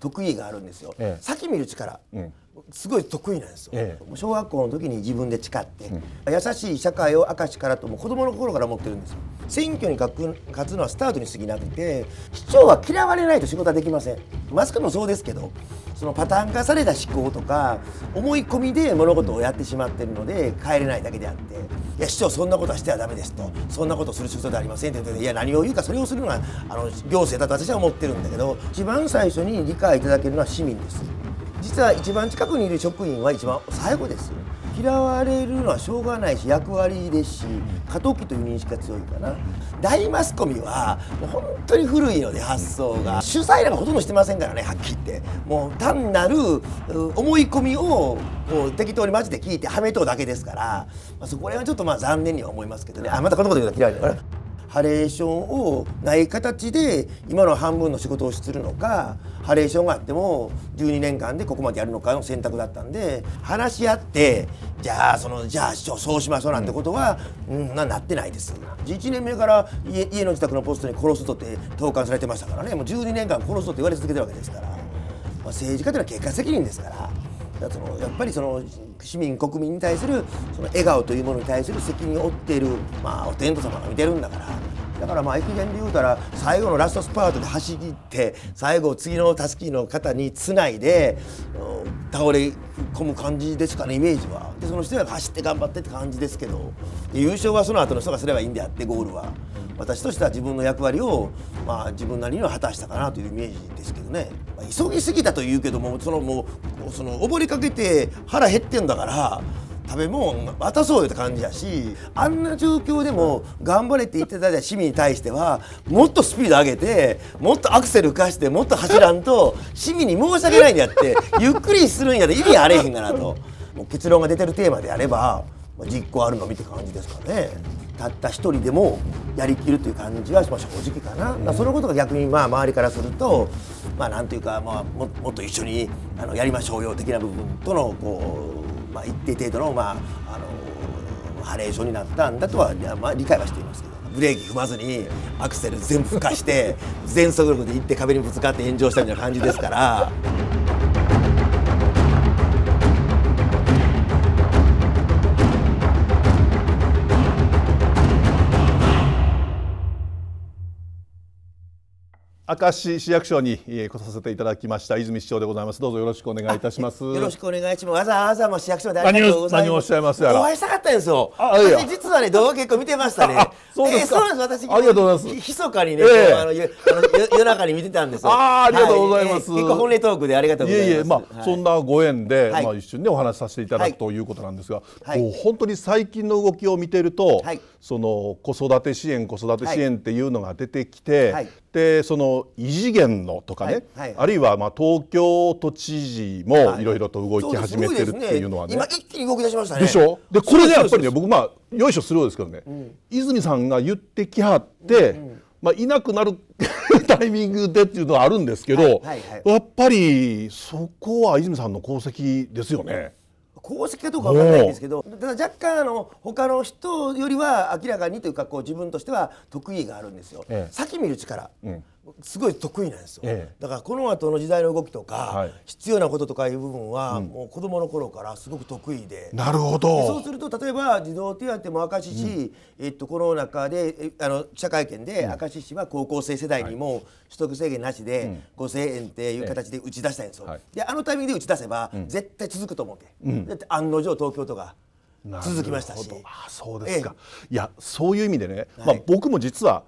得意があるんですよ、ええ、先見る力、うんすごい得意なんですよ、ええ、小学校の時に自分で誓って、うん、優しい社会を証からとも子供の頃から持ってるんですよ選挙に勝つのはスタートに過ぎなくて市長は嫌われないと仕事はできませんマスクもそうですけどそのパターン化された思考とか思い込みで物事をやってしまってるので帰れないだけであって「いや市長そんなことはしてはだめです」と「そんなことする仕事ではありません」って言って「いや何を言うかそれをするのはあの行政だと私は思ってるんだけど一番最初に理解いただけるのは市民です。実は一番近くにいる職員は一番最後です嫌われるのはしょうがないし役割ですし過渡期という認識が強いかな大マスコミはもう本当に古いので発想が主催なんかほとんどしてませんからねはっきり言ってもう単なる思い込みをこう適当にマジで聞いてはめとうだけですから、まあ、そこら辺はちょっとまあ残念には思いますけどねあまたこんなこと言うと嫌いだから。ハレーションをない形で今の半分の仕事をするのかハレーションがあっても12年間でここまでやるのかの選択だったんで話し合ってじゃあそのじゃあ師匠そうしましょうなんてことは、うん、ななってないです11年目から家家の自宅のポストに殺すとって投函されてましたからねもう12年間殺すとって言われ続けてるわけですから、まあ、政治家というのは結果責任ですから。そのやっぱりその市民国民に対するその笑顔というものに対する責任を負っている、まあ、お天道様が見てるんだからだからまあ駅伝で言うたら最後のラストスパートで走って最後次のたすきの方につないで、倒れ込む感じですかねイメージはでその人が走って頑張ってって感じですけど優勝はその後の人がすればいいんであってゴールは私としては自分の役割を、まあ、自分なりには果たしたかなというイメージですけどね、まあ、急ぎすぎたというけどもそのもうその溺れかけて腹減ってんだから食べ物渡そうよって感じやしあんな状況でも頑張れって言ってただ市民に対してはもっとスピード上げてもっとアクセル浮かしてもっと走らんと 市民に申し訳ないんやってゆっくりするんやで意味あれへんかなともう結論が出てるテーマであれば実行あるのみって感じですかね。たった一人でもやりきるという感じは正直かな、うん、そのことが逆にまあ周りからすると、まあ、なんというか、まあ、もっと一緒にあのやりましょうよ的な部分とのこうまあ、一定程度の,、まあ、あのハレーションになったんだとは、まあ、理解はしていますけど。ブレーキ踏まずにアクセル全部吹かして全速力で行って壁にぶつかって炎上したみたいな感じですから。明石市役所に来させていただきました泉市長でございますどうぞよろしくお願いいたしますよろしくお願いしますわざわざも市役所でありがとうございます何をおっしゃいますやらお会いしたかったんですよ私実はね動画結構見てましたねそうですか、えー、私ありがとうございます密かにね、えー、あの夜 夜中に見てたんですあありがとうございます、はいえー、結構本音トークでありがとうございますいえいえまあ、はい、そんなご縁で、はい、まあ一瞬ねお話しさせていただくということなんですが、はい、もう本当に最近の動きを見てると、その子育て支援子育て支援っていうのが出てきて、でその異次元のとかね、はいはい、あるいはまあ東京都知事もいろいろと動き始めてるっていうのはね、ね、今一気に動き出しましたねでしょでこれでやっぱりね僕まあよいしょするようですけどね、うん、泉さんが言ってきはって、うんうん、まあ、いなくなる タイミングでっていうのはあるんですけど、はいはいはい、やっぱりそこは泉さんの功績ですよね。功績かどうかわからないんですけどただ若干あの他の人よりは明らかにというかこう自分としては得意があるんですよ。ええ、先見る力、うんすごい得意なんですよ、ええ、だからこの後の時代の動きとか、はい、必要なこととかいう部分は、うん、もう子どもの頃からすごく得意でなるほどそうすると例えば児童手当も明石市、うん、えっと、この中であの記者会見で、明石市は高校生世代にも取得制限なしで、うん、5000円っていう形で打ち出したいんですよ、であのタイミングで打ち出せば、絶対続くと思って、うん、だって案の定東京とか。続きましたしあそうですか、ええ、いやそういう意味でね、まあ、僕も実は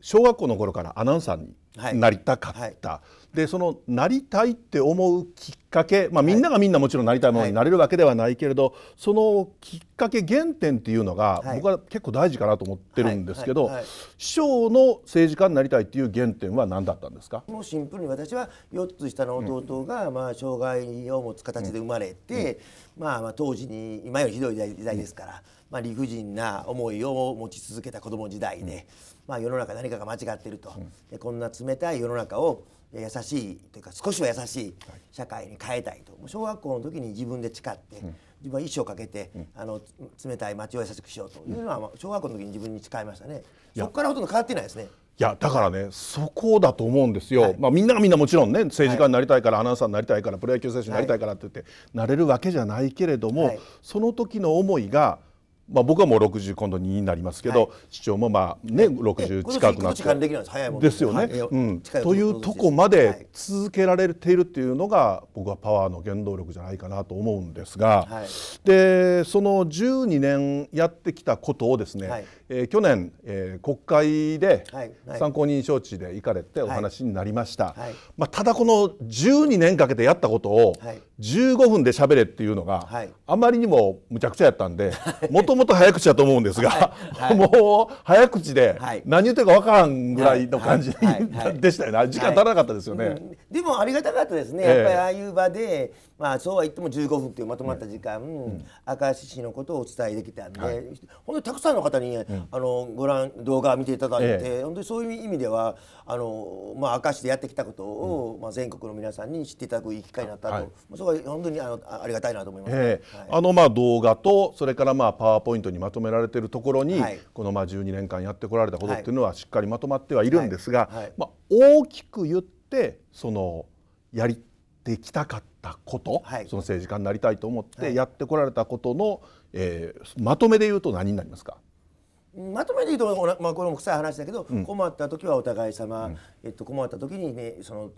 小学校の頃からアナウンサーになりたかった、はい、でそのなりたいって思うきっかけ、まあ、みんながみんなもちろんなりたいものになれるわけではないけれど、はい、そのきっかけ原点っていうのが、僕は結構大事かなと思ってるんですけど、師匠の政治家になりたいっていう原点は何だったんですかもうシンプルに私は4つ下の弟が、まあ、障害を持つ形で生まれて、うんうん、まあ、まあ当時に今よりひどい時代ですから、まあ、理不尽な思いを持ち続けた子供時代で。うんまあ、世の中何かが間違ってると、でこんな冷たい世の中を優しいというか少しは優しい社会に変えたいと、はい、小学校の時に自分で誓って、うん、自分は一生かけて、うん、あの冷たい街を優しくしようというのは小学校の時に自分に誓いましたねそこからほとんど変わってないですね。いやだからねそこだと思うんですよ、はい、まあ、みんながみんなもちろんね政治家になりたいから、はい、アナウンサーになりたいからプロ野球選手になりたいからって言って、なれるわけじゃないけれども、その時の思いがまあ、僕はもう60今度2になりますけど、はい、市長もまあね60近くなってですよね、はいうん、というとこまで続けられているっていうのが僕はパワーの原動力じゃないかなと思うんですが、はい、でその12年やってきたことをですね、えー、去年、えー、国会で参考人招致で行かれてお話になりました、はいはい、まあ、ただこの12年かけてやったことを15分で喋れっていうのが、はい、あまりにもむちゃくちゃやったんでもともと早口だと思うんですが、もう早口で何言ってるか分からんぐらいの感じでしたよね時間足らなかったですよね、うん、でもありがたかったですねやっぱりああいう場で、まあ、そうは言っても15分というまとまった時間、うん、明石市のことをお伝えできたんで、本当にたくさんの方に、ね、あのご覧動画を見ていただいて、ええ、本当にそういう意味ではあの、まあ、明石でやってきたことを、うん、まあ、全国の皆さんに知っていただくいい機会になったと、はい、そこは本当にあのありがたいなと思います、えはい、あのまあ動画とそれからまあパワーポイントにまとめられているところに、はい、このまあ12年間やってこられたことっていうのはしっかりまとまってはいるんですが、まあ、大きく言ってそのやりできたかったこと、はい、その政治家になりたいと思ってやってこられたことの、はい、えー、まとめで言うと何になりますかまとめて言うと、まあ、これも臭い話だけど、困った時はお互い様、えっと、困った時に、ね、その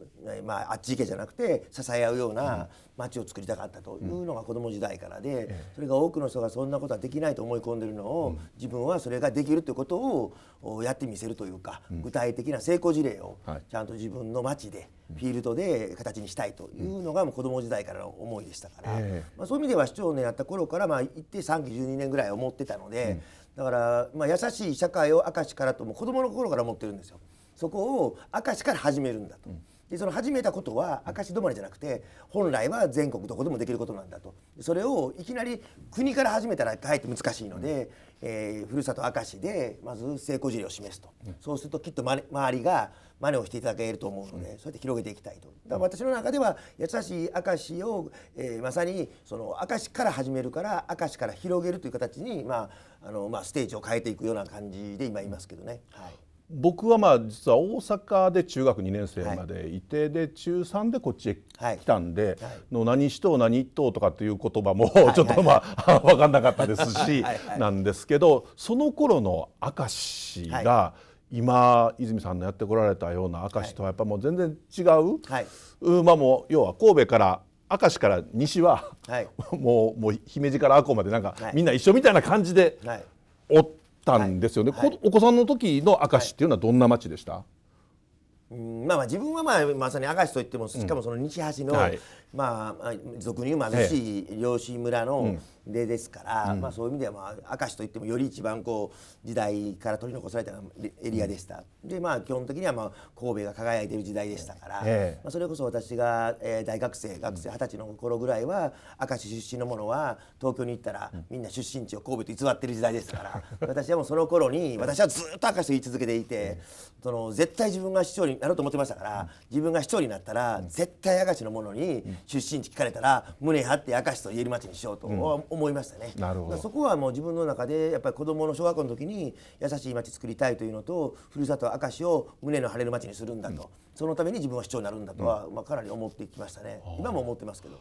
まあ、あっち行けじゃなくて支え合うような街を作りたかったというのが子ども時代からで、それが多くの人がそんなことはできないと思い込んでるのを、自分はそれができるということをやってみせるというか、具体的な成功事例をちゃんと自分の街で、フィールドで形にしたいというのがもう子ども時代からの思いでしたから、まあ、そういう意味では市長のやった頃から、まあ、って3期12年ぐらい思ってたので。だから、まあ、優しい社会を明石からとも子どもの頃から持ってるんですよ。そこを明石から始めるんだと。うんでその始めたことは明石止まりじゃなくて本来は全国どこでもできることなんだとそれをいきなり国から始めたらかえって難しいので、うん、えー、ふるさと明石でまず成功事例を示すと、うん、そうするときっと周りが真似をしていただけると思うので、そうやって広げていきたいと。だから私の中では優しい明を、えー、まさにその明石から始めるから明石から広げるという形に、まああのまあ、ステージを変えていくような感じで今いますけどね。はい僕はまあ実は大阪で中学2年生までいて、はい、で中3でこっちへ来たんで、はいはい、の何一党何一党とかっていう言葉もちょっとまあ分 かんなかったですし なんですけどその頃の明石が。今泉さんのやってこられたような明石とはやっぱもう全然違う、はい、まあもう要は神戸から明石から西は、はい、もうもう姫路から阿公までなんか、はい、みんな一緒みたいな感じで、おったんですよね、お子さんの時の明石っていうのはどんな町でした、うんまあ、まあ自分はまあまさに明石といってもしかもその西端の、うんはい、まあ、俗に言う貧しい漁師村の出ですから、まあ、そういう意味では、まあ、明石といってもより一番こう時代から取り残されたエリアでした、でまあ基本的には、まあ、神戸が輝いてる時代でしたから、まあ、それこそ私が、えー、大学生学生二十歳の頃ぐらいは明石出身の者は東京に行ったら、みんな出身地を神戸と偽ってる時代ですから 私はもうその頃に私はずっと明石と言い続けていて、その絶対自分が市長になろうと思ってましたから自分が市長になったら、絶対明石の者に、出身地聞かれたら胸張って明石と言える町にしようと思いましたね、うん、そこはもう自分の中でやっぱり子どもの小学校の時に優しい町作りたいというのとふるさと明石を胸の張れる町にするんだと、うん、そのために自分は市長になるんだとは、まあ、かなり思ってきましたね今も思ってますけど。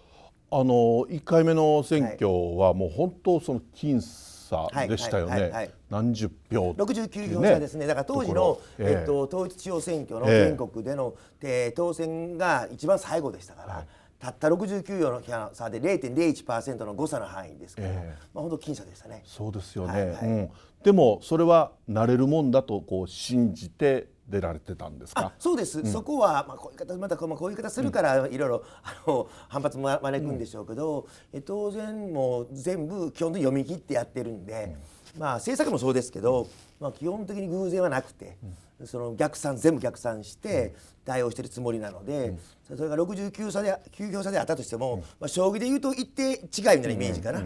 あの1回目の選挙はもう本当その僅差でしたよね。何十票、ね、69票差ですね、だから当時の、えー、えっと、統一地方選挙の全国での、えー、当選が一番最後でしたから、はいたった69秒の差で0.01%の誤差の範囲ですから、えー、まあ、本当僅差でしたね。そうですよね、はいはいうん、でもそれは慣れるもんだとこう信じて出られてたんですかそうです、うん、そこは、まあ、こういう方またこういう言い方するから、いろいろあの 反発も招くんでしょうけど、うん、当然もう全部基本的に読み切ってやってるんで。うんまあ、政策もそうですけど、まあ、基本的に偶然はなくて、うん、その逆算全部逆算して対応してるつもりなので、うん、それが69差で9票差であったとしても、うん、まあ、将棋でいうと一定違いみたいなイメージかな。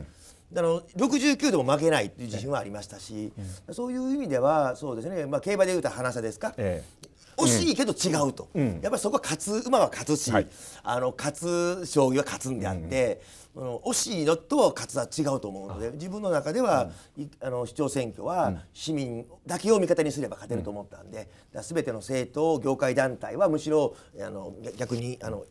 あの69でも負けないという自信はありましたし、そういう意味ではそうですね、まあ、競馬でいうと花差ですか、ええ、惜しいけど違うと、うん、やっぱりそこは勝つ馬は勝つし、はい、あの勝つ将棋は勝つんであって、うん、惜しいのと勝つは違うと思うので自分の中では、うん、あの市長選挙は市民だけを味方にすれば勝てると思ったんで、うん、全ての政党業界団体はむしろあの逆にあの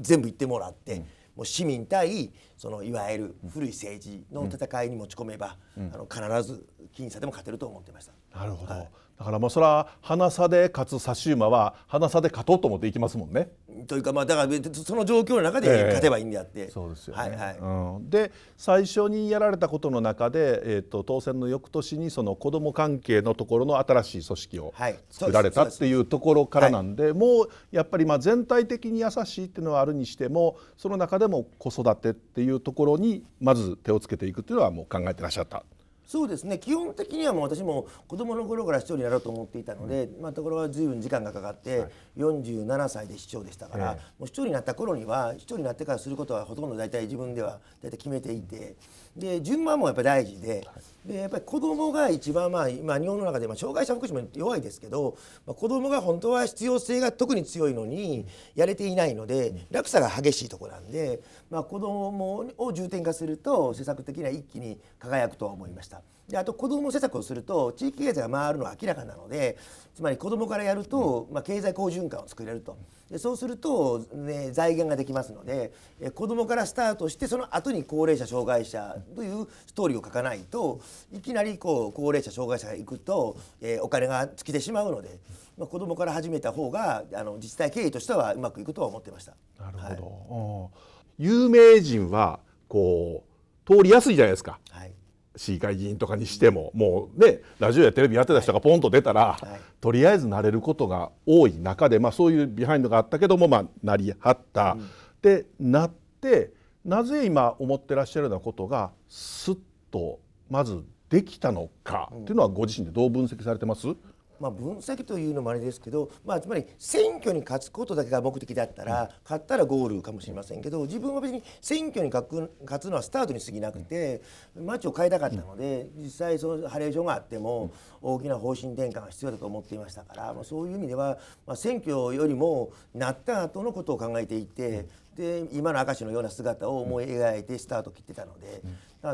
全部言ってもらって。もう市民対そのいわゆる古い政治の戦いに持ち込めば、うん、あの必ず僅差でも勝てると思ってました。なるほど、はいだからまあそれは花差で勝つ差し馬は花差で勝とうと思っていきますもんね。というかまあだからその状況の中で勝てばいいんであって、えー、そうですよ、ね、はいはいうん、で最初にやられたことの中で、えーと、当選の翌年にその子ども関係のところの新しい組織を作られた、はい、っていうところからなんで、はい、もうやっぱりまあ全体的に優しいっていうのはあるにしてもその中でも子育てっていうところにまず手をつけていくっていうのはもう考えてらっしゃった。そうですね基本的にはもう私も子供の頃から市長になろうと思っていたので、うん、まあ、ところが随分時間がかかって、はい、47歳で市長でしたから、もう市長になった頃には市長になってからすることはほとんど大体自分では大体決めていてで順番もやっぱり大事で。はいでやっぱり子どもが一番まあ今日本の中でま障害者福祉も弱いですけど、まあ、子どもが本当は必要性が特に強いのにやれていないので落差が激しいとこなんで、まあ、子どもを重点化すると施策的には一気に輝くとは思いました。であと子ども施策をすると地域経済が回るのは明らかなのでつまり子どもからやると、まあ、経済好循環を作れるとでそうすると、ね、財源ができますので子どもからスタートしてその後に高齢者障害者というストーリーを書かないといきなりこう高齢者障害者が行くと、えー、お金が尽きてしまうので、まあ、子どもから始めた方があの自治体経営としてはうまくいくとは思ってました。なるほど、はい、有名人はこう通りやすいじゃないですか、はい、市議会議員とかにしてももうねラジオやテレビやってた人がポンと出たら、はいはい、とりあえずなれることが多い中で、まあ、そういうビハインドがあったけども、まあ、なりはった。うん、でなってなぜ今思ってらっしゃるようなことがすっとまずできたのかっていうのはご自身でどう分析されてます、うんまあ、分析というのもあれですけど、まあ、つまり選挙に勝つことだけが目的だったら、勝ったらゴールかもしれませんけど自分は別に選挙に勝つのはスタートに過ぎなくて、街を変えたかったので、実際そのハレーションがあっても、大きな方針転換が必要だと思っていましたから、まあ、そういう意味では、まあ、選挙よりもなった後のことを考えていて、で今の明石のような姿を思い描いてスタート切ってたので。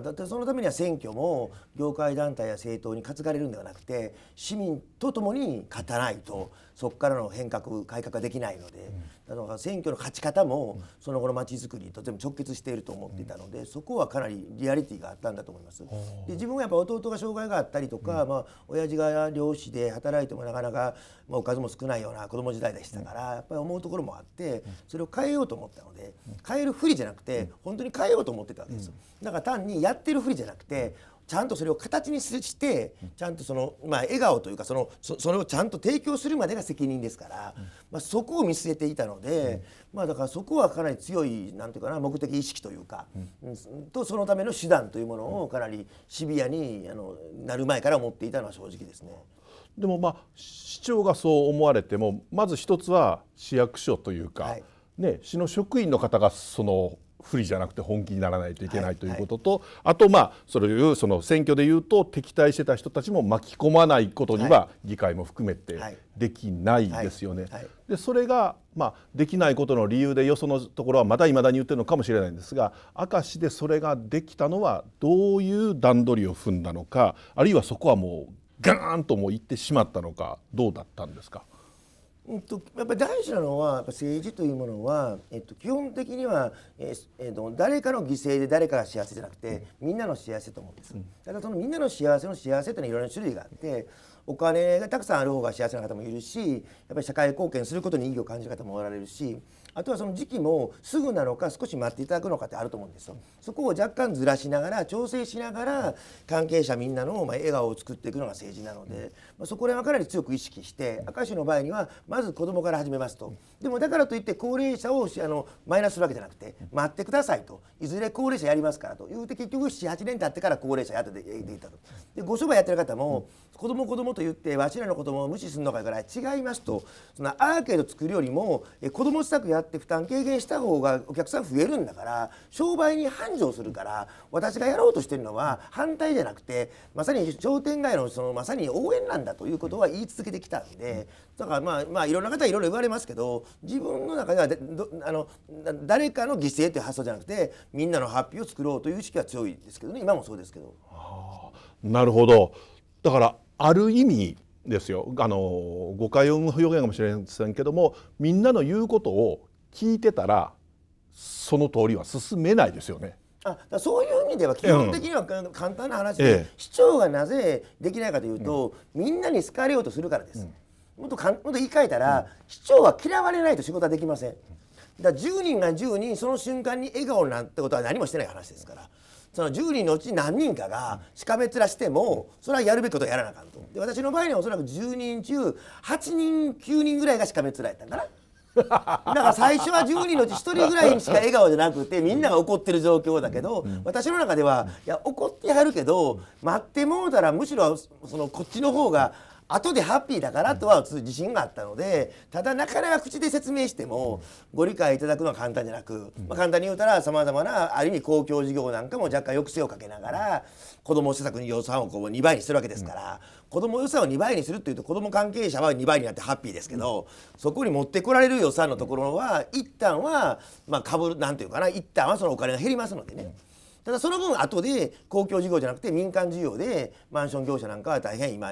だってそのためには選挙も業界団体や政党に担がれるんではなくて市民と共に勝たないと。そこからの変革改革ができないので、うん、だから選挙の勝ち方もその後のまちづくりと全部直結していると思っていたので、うん、そこはかなりリアリティがあったんだと思います。で自分はやっぱ弟が障害があったりとか、うん、まあ親父が漁師で働いてもなかなか、まあ、おかずも少ないような子供時代でしたから、やっぱり思うところもあってそれを変えようと思ったので変えるふりじゃなくて本当に変えようと思ってたわけです。だから単にやってるふりじゃなくてちゃんとそれを形にしてちゃんとその、まあ、笑顔というかそのそれをちゃんと提供するまでが責任ですから、まあ、そこを見据えていたので、まあ、だからそこはかなり強いなんていうかな目的意識というか、とそのための手段というものをかなりシビアにあのなる前から思っていたのは正直ですね。でもまあ市長がそう思われてもまず一つは市役所というか、はい、ね、市の職員の方がその不利じゃなくて本気にならないといけないということと、はいはい、あとまあそれをその選挙でいうと敵対してた人たちも巻き込まないことには議会も含めてできないですよね。でそれがまあできないことの理由でよそのところはまだいまだに言ってるのかもしれないんですが明石でそれができたのはどういう段取りを踏んだのかあるいはそこはもうガーンともう行ってしまったのかどうだったんですかえっと、やっぱり大事なのは政治というものは、えっと、基本的には、えっと、誰かの犠牲で誰かが幸せじゃなくて、みんなの幸せと思うんです。だからそのみんなの幸せの幸せっていうのはいろいろな種類があってお金がたくさんある方が幸せな方もいるしやっぱり社会貢献することに意義を感じる方もおられるしあとはその時期もすぐなのか少し待っていただくのかってあると思うんですよ。そこを若干ずらしながら調整しながら関係者みんなのま笑顔を作っていくのが政治なので、まそこら辺はかなり強く意識して明石の場合にはまず子どもから始めますとでもだからといって高齢者をあのマイナスするわけじゃなくて待ってくださいといずれ高齢者やりますからというて結局78年経ってから高齢者やってできたと。でご商売やってる方も子供子供と言ってわしらの子供を無視するのかから違いますとそのアーケード作るよりも子供施策やって負担軽減した方がお客さん増えるんだから商売に繁盛するから私がやろうとしてるのは反対じゃなくてまさに商店街のそのまさに応援なんだということは言い続けてきたんでだからまあまあいろんな方いろいろ言われますけど自分の中ではであの誰かの犠牲という発想じゃなくてみんなのハッピーを作ろうという意識は強いですけどね今もそうですけど。あ、なるほどだからある意味ですよあの誤解を生む表現かもしれませんけどもみんなの言うことを聞いてたらその通りは進めないですよね。あそういう意味では基本的には簡単な話で、うんええ、市長がなぜできないかというと、うん、みんなに好かれようとするからです。うん、もっとかんもっと言い換えたら、うん、市長は嫌われないと仕事はできません。だ10人が10人その瞬間に笑顔なんてことは何もしてない話ですから。その10人のうち何人かがしかめ面してもそれはやるべきことはやらなあかんとで私の場合にはおそらく10人中8人9人ぐらいがしかめ面やったんかな。だから最初は10人のうち1人ぐらいしか笑顔じゃなくてみんなが怒ってる状況だけど、私の中ではいや怒ってはるけど待ってもうたらむしろそのこっちの方が後でハッピーだからとは自信があったのでただなかなか口で説明してもご理解いただくのは簡単じゃなく、まあ、簡単に言うたらさまざまなある意味公共事業なんかも若干抑制をかけながら子ども施策に予算をこう2倍にするわけですから、うん、子ども予算を2倍にするっていうと子ども関係者は2倍になってハッピーですけど、そこに持ってこられる予算のところは一旦はまあ株なんていうかな一旦はそのお金が減りますのでね。ただその分後で公共事業じゃなくて民間事業でマンション業者なんかは大変今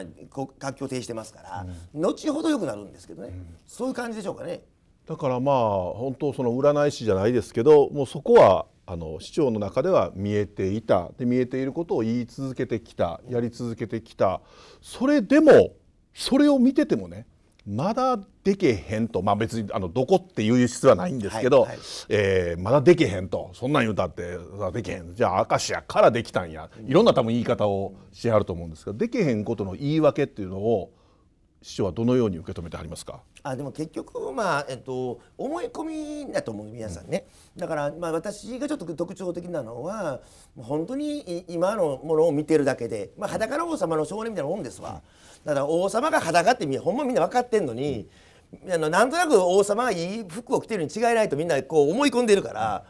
活況を呈してますから、うん、後ほど良くなるんですけどね、うん、そういう感じでしょうかね。だからまあ本当その占い師じゃないですけどもうそこはあの市長の中では見えていたで見えていることを言い続けてきたやり続けてきたそれでもそれを見ててもねまだでけへんと、まあ、別にあのどこっていう必要はないんですけど、はいはい、えー、まだでけへんとそんなん言うたってでけへんじゃあ明石やからできたんやいろんな多分言い方をしはると思うんですけどでけへんことの言い訳っていうのを市長はどのように受け止めてありますかあでも結局、まあえっと、思い込みだと思う皆さんね、うん、だから、まあ、私がちょっと特徴的なのは本当に今のものを見てるだけで、まあ、裸の王様の少年みたいなもんですわ、うん、だから王様が裸ってみほんまみんな分かってんのに、うん、あのなんとなく王様がいい服を着てるに違いないとみんなこう思い込んでるから。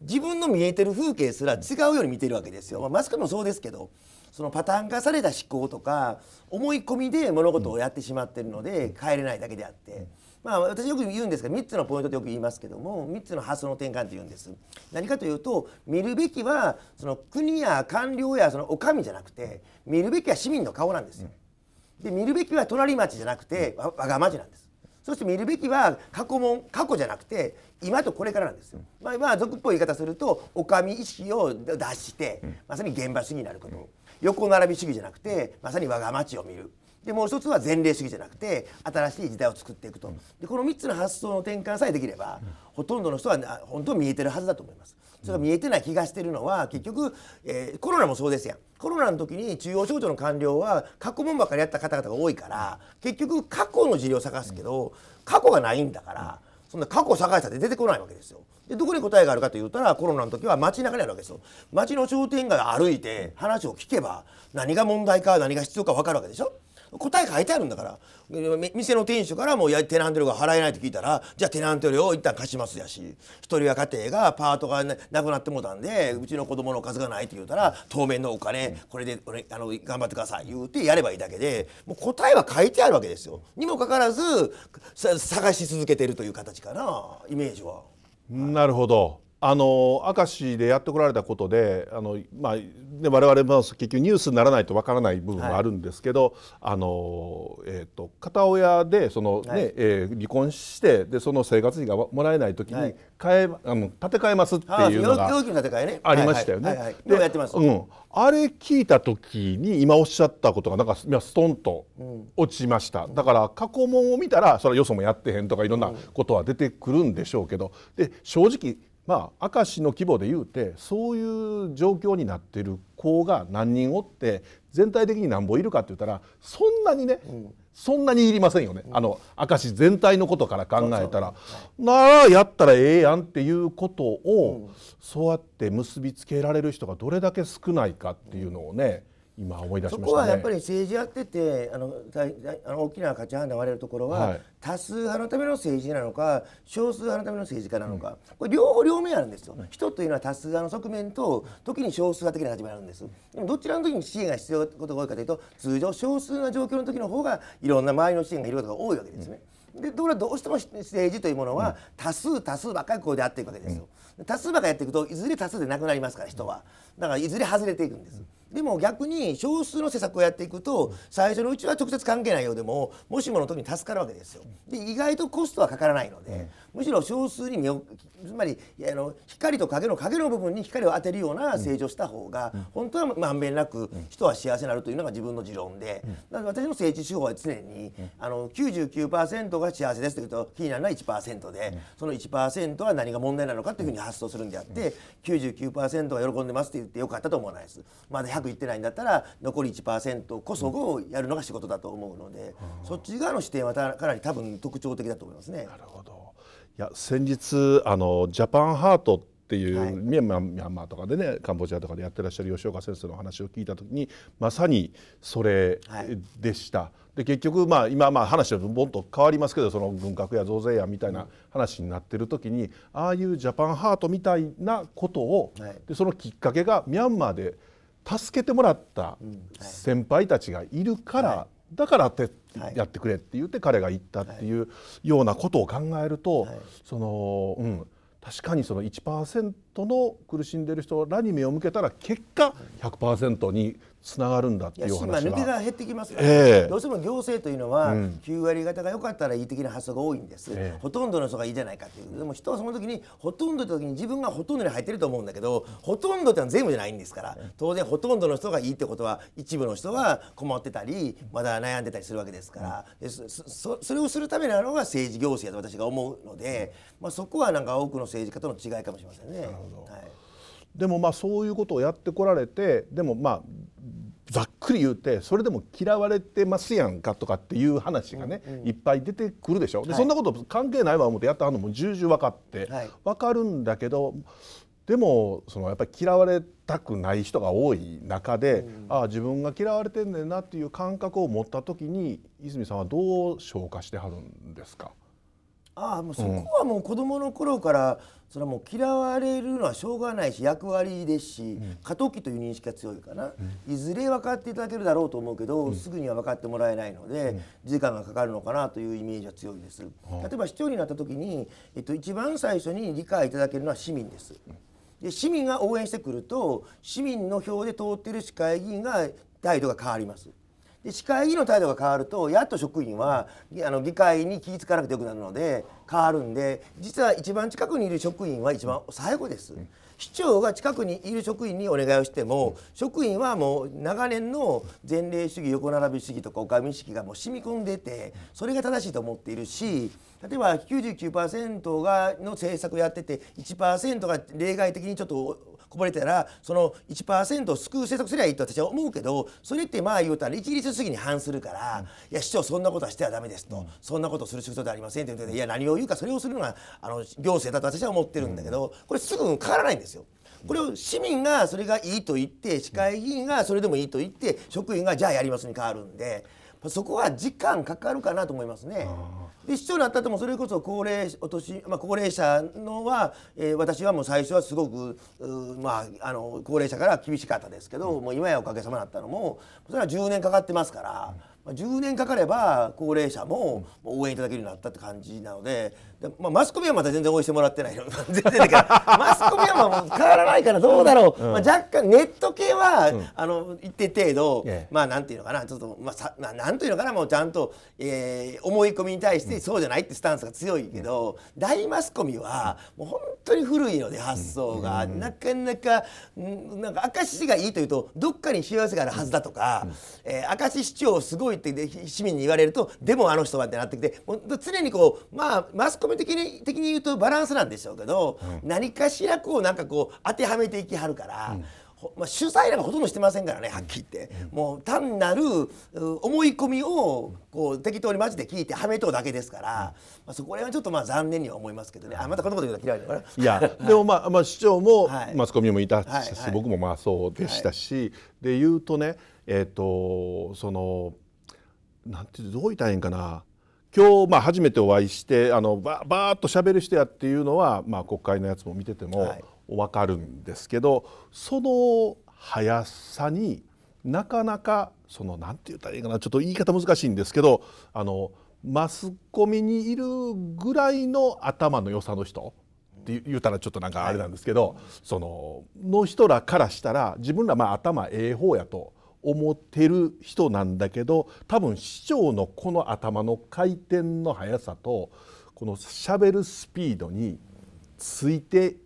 自分の見えてる風景すら違うように見てるわけですよ、まあ、マスクもそうですけどそのパターン化された思考とか思い込みで物事をやってしまってるので帰れないだけであって。まあ、私よく言うんですが3つのポイントってよく言いますけども3つの発想の転換て言うんです何かというと見るべきはその国や官僚やそのお上じゃなくて見るべきは市民の顔なんですよ。で見るべきは隣町じゃなくてわが町なんです。そして見るべきは過去も過去じゃなくて今とこれからなんですよ。まあ、まあ俗っぽい言い方するとお上意識を出してまさに現場主義になること。横並び主義じゃなくてまさに我が町を見るでもう一つは前例主義じゃなくて新しい時代を作っていくとでこの3つの発想の転換さえできれば、ほとんどの人は本当見えてるはずだと思います。それが見えてない気がしてるのは結局、えー、コロナもそうですやんコロナの時に中央省庁の官僚は過去問ばかりやった方々が多いから結局過去の事例を探すけど過去がないんだからそんな過去を探したって出てこないわけですよ。でどこに答えがあるかというとコロナの時は街中にあるわけですよ街の商店街を歩いて話を聞けば何が問題か何が必要か分かるわけでしょ答え書いてあるんだから店の店主からもうテナント料が払えないと聞いたらじゃあテナント料を一旦貸しますやし一人は家庭がパートがなくなってもたんでうちの子供の数がないって言うたら当面のお金これで俺あの頑張ってください言うてやればいいだけでもう答えは書いてあるわけですよ。にもかかわらず探し続けてるという形かなイメージは。なるほどあの明石でやってこられたことであの、まあ、で我々も結局ニュースにならないとわからない部分はあるんですけど、はい、あのえーと、片親でそのね、ねはい、えー、離婚してでその生活費がもらえない時に、はい、変えあの建て替えますっていうのがありましたよね。でやってます、うん、あれ聞いた時に今おっしゃったことがなんかストンと落ちました、うん、だから過去問を見たらそれはよそもやってへんとかいろんなことは出てくるんでしょうけどで正直まあ明石の規模でいうてそういう状況になってる子が何人おって全体的に何本いるかって言ったらそんなにね、うん、そんなにいりませんよね、うん、あの明石全体のことから考えたら、なあやったらええやんっていうことを、そうやって結びつけられる人がどれだけ少ないかっていうのをね、今思い出しました、ね、そこはやっぱり政治やっててあのあの大きな価値判断割れるところは、はい、多数派のための政治なのか少数派のための政治家なのか、うん、これ両方両面あるんですよ、人というのは多数派の側面と時に少数派的な立場があるんですでもどちらの時に支援が必要なことが多いかというと通常少数な状況の時の方がいろんな周りの支援がいることが多いわけですね。うんでどどうしても政治というものは多数多数ばっかりこうであっていくわけですよ、うん、多数ばっかりやっていくといずれ多数でなくなりますから人はだからいずれ外れていくんです、うでも逆に少数の施策をやっていくと最初のうちは直接関係ないようでももしもの時に助かるわけですよ。で意外とコストはかからないので、むしろ少数に目をつまりあの光と影の影の部分に光を当てるような政治をした方が、うん、本当はまんべんなく人は幸せになるというのが自分の持論で、うん、私の政治手法は常に、うん、あの99%が幸せですというと気になるのは1%で、うん、その1%は何が問題なのかというふうに発想するんであって、うん、99%が喜んでますって言ってよかったと思わないです。まだ100いってないんだったら残り1%こそをやるのが仕事だと思うので、そっち側の視点はかなり多分特徴的だと思いますね。なるほどいや先日あのジャパンハートっていう、はい、ミャンマーミャンマーとかでねカンボジアとかでやってらっしゃる吉岡先生の話を聞いた時にまさにそれでした。はい、で結局まあ今まあ話はボンと変わりますけどその軍拡や増税やみたいな話になってる時にああいうジャパンハートみたいなことを、はい、でそのきっかけがミャンマーで助けてもらった先輩たちがいるからだからってやってくれって言って彼が言ったっていうようなことを考えると、そのうん確かにその1%の苦しんでる人らに目を向けたら結果100%につながるんだっていう話が今抜けが減ってきますから、えー、どうしても行政というのは9割方が良かったらいい的な発想が多いんです、えー、ほとんどの人がいいじゃないかっていうでも人はその時にほとんどの時に自分がほとんどに入ってると思うんだけどほとんどってのは全部じゃないんですから当然ほとんどの人がいいってことは一部の人が困ってたりまだ悩んでたりするわけですから、うそそれをするためなのが政治行政だと私が思うので、まあ、そこはなんか多くの政治家との違いかもしれませんね。なるほど、はいでもまあそういうことをやってこられてでもまあざっくり言うてそれでも嫌われてますやんかとかっていう話がね、いっぱい出てくるでしょ、でそんなこと関係ないわ思ってやったのも重々分かって、分かるんだけどでもそのやっぱり嫌われたくない人が多い中で、ああ自分が嫌われてんねんなっていう感覚を持った時に泉さんはどう消化してはるんですかああもうそこはもう子どもの頃からそれはもう嫌われるのはしょうがないし役割ですし、過渡期という認識が強いかな、いずれ分かっていただけるだろうと思うけど、すぐには分かってもらえないので、時間がかかるのかなというイメージは強いです。例えば市長になった時に、えっと、一番最初に理解いただけるのは市民です。で市民が応援してくると市民の票で通ってる市会議員が態度が変わります。で市会議員の態度が変わるとやっと職員はあの議会に気ぃ付かなくてよくなるので変わるんで実は一番近くにいる職員は一番最後です。市長が近くにいる職員にお願いをしても職員はもう長年の前例主義横並び主義とかおかみ主義がもう染み込んでてそれが正しいと思っているし例えば99%がの政策やってて1%が例外的にちょっとこぼれたらその1%を救う政策すりゃいいと私は思うけどそれってまあ言うたら一律主義に反するから、うん、いや市長そんなことはしてはだめですと、うん、そんなことをする仕事ではありませんということでいや何を言うかそれをするのがあの行政だと私は思ってるんだけど、これすぐ変わらないんですよ。これを市民がそれがいいと言って市会議員がそれでもいいと言って職員がじゃあやりますに変わるんで。そこは時間かかるかなと思いますね。で市長になったともそれこそ高齢お年、まあ、高齢者のは、えー、私はもう最初はすごくまあ、あの高齢者から厳しかったですけど、うん、もう今やおかげさまだったのもそれは10年かかってますから。うん10年かかれば高齢者も応援いただけるようになったって感じなのでまあ、マスコミはまた全然応援してもらってないよ 全然だからマスコミはもう変わらないからどうだろう、うん、まあ、若干ネット系は、うん、あの一定程度、まあなんていうのかなちょっと、まあ、さなんていうのかなもうちゃんと、えー、思い込みに対してそうじゃないってスタンスが強いけど、うん、大マスコミはもう本当に古いので発想が、なかなかなんか明石市がいいというとどっかに幸せがあるはずだとか、うん、えー、明石市長すごいって市民に言われるとでもあの人はってなってきて常にこうまあマスコミとめ的に的に言うとバランスなんでしょうけど、うん、何かしらこうなんかこう当てはめていきはるから。うんまあ、主催なんかほとんどしてませんからねはっきり言って、うん、もう単なる思い込みをこう適当にマジで聞いてはめとうだけですから、まあ、そこら辺はちょっとまあ残念には思いますけどねあまたこのこと言うの嫌いだからいやでもまあ、まあ、市長もマスコミもいたし、はいはい、僕もまあそうでしたし、はい、で言うとねえっ、ー、とそのなんてどう言ったらいいんかな今日、まあ、初めてお会いしてあのばばーっとしゃべる人やっていうのは、まあ、国会のやつも見てても分かるんですけど、はい、その速さになかなかそのなんて言ったらいいかなちょっと言い方難しいんですけどあのマスコミにいるぐらいの頭の良さの人って言うたらちょっとなんかあれなんですけど、はい、そのの人らからしたら自分らまあ頭ええ方やと思ってる人なんだけど多分市長のこの頭の回転の速さとこのしゃべるスピードについて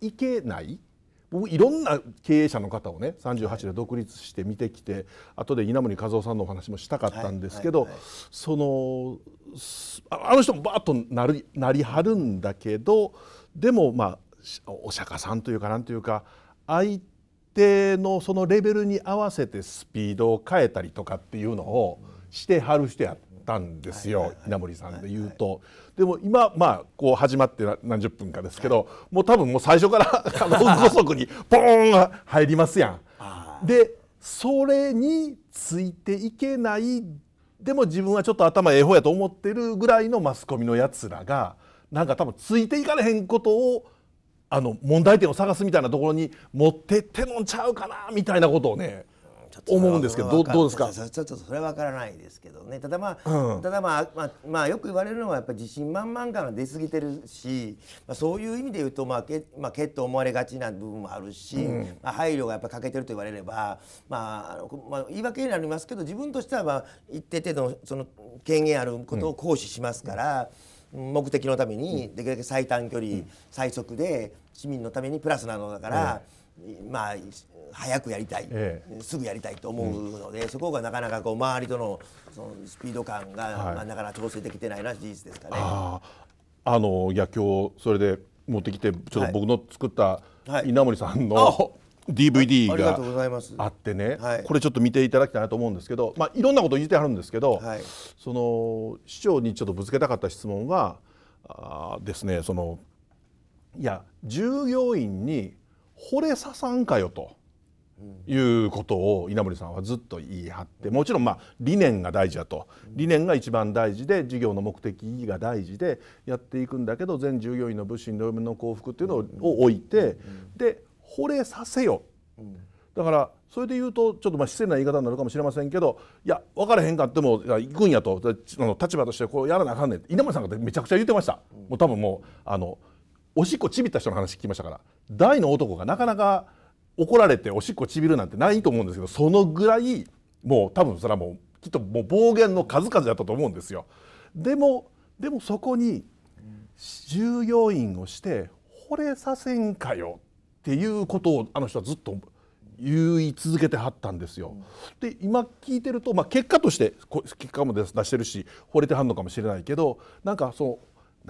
いけない僕いろんな経営者の方をね38で独立して見てきて後で稲森和夫さんのお話もしたかったんですけど、そのあの人もバーッとななりはるんだけどでもまあお釈迦さんというかなんというか相定のそのレベルに合わせてスピードを変えたりとかっていうのをしてはる人やったんですよ稲森さんで言うと。でも今まあこう始まって何十分かですけどもう多分もう最初から高速にポーンが入りますやん。でそれについていけないでも自分はちょっと頭ええ方やと思ってるぐらいのマスコミのやつらがなんか多分ついていかれへんことをあの問題点を探すみたいなところに持ってってもんちゃうかなみたいなことをね思うんですけどどうですかちょっとそれは分からないですけどねただまあ、うん、ただまあ、まあ、まあ、よく言われるのはやっぱり自信満々感が出過ぎてるし、まあ、そういう意味で言うと、まあけまあ、けっと思われがちな部分もあるし、うん、まあ、配慮がやっぱ欠けてると言われれば、まあ、あのまあ、言い訳になりますけど自分としては、まあ、一定程度のその権限あることを行使しますから。うん目的のためにできるだけ最短距離、最速で市民のためにプラスなのだから、まあ早くやりたい、すぐやりたいと思うので、そこがなかなかこう周りとのそのスピード感が、まあ、なかなか調整できてないのは事実ですかね。あの野球それで持ってきてちょっと僕の作った稲森さんの、DVD があってね、これちょっと見ていただきたいなと思うんですけど、まあ、いろんなこと言ってはるんですけど、その市長にちょっとぶつけたかった質問はあですねそのいや従業員に惚れささんかよと。いうことを稲森さんはずっと言い張ってもちろんまあ理念が大事だと理念が一番大事で事業の目的が大事でやっていくんだけど全従業員の物心同様の幸福っていうのを置いてで惚れさせよ、うん、だからそれで言うとちょっとまあ失礼な言い方になるかもしれませんけどいや分からへんかっても行くんやと立場としてこうやらなあかんねんって稲森さんがめちゃくちゃ言ってました、うん、もう多分もうあのおしっこちびった人の話聞きましたから大の男がなかなか怒られておしっこちびるなんてないと思うんですけどそのぐらいもう多分それはもうきっともう暴言の数々だったと思うんですよ。でもでもそこに従業員をして惚れさせんかよっていうことをあの人はずっと言い続けてはったんですよ。うん、で今聞いてると、まあ、結果として結果も出してるし惚れてはんのかもしれないけどなんかその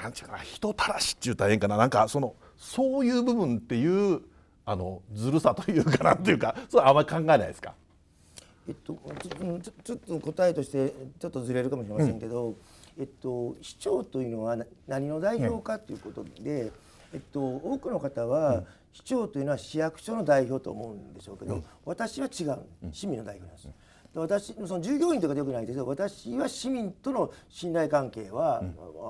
なんちゅうかな人たらしっちゅうたらええんかななんかそのそういう部分っていうあのずるさというかなんていうかそれあんまり考えないですかえっとちょ、ちょっと答えとしてちょっとずれるかもしれませんけど、うん、えっと、市長というのは何の代表かということで。うんえっと、多くの方は、市長というのは市役所の代表と思うんでしょうけど、私は違う市民の代表なんです。私その従業員とかでよくないですけど私は市民との信頼関係は、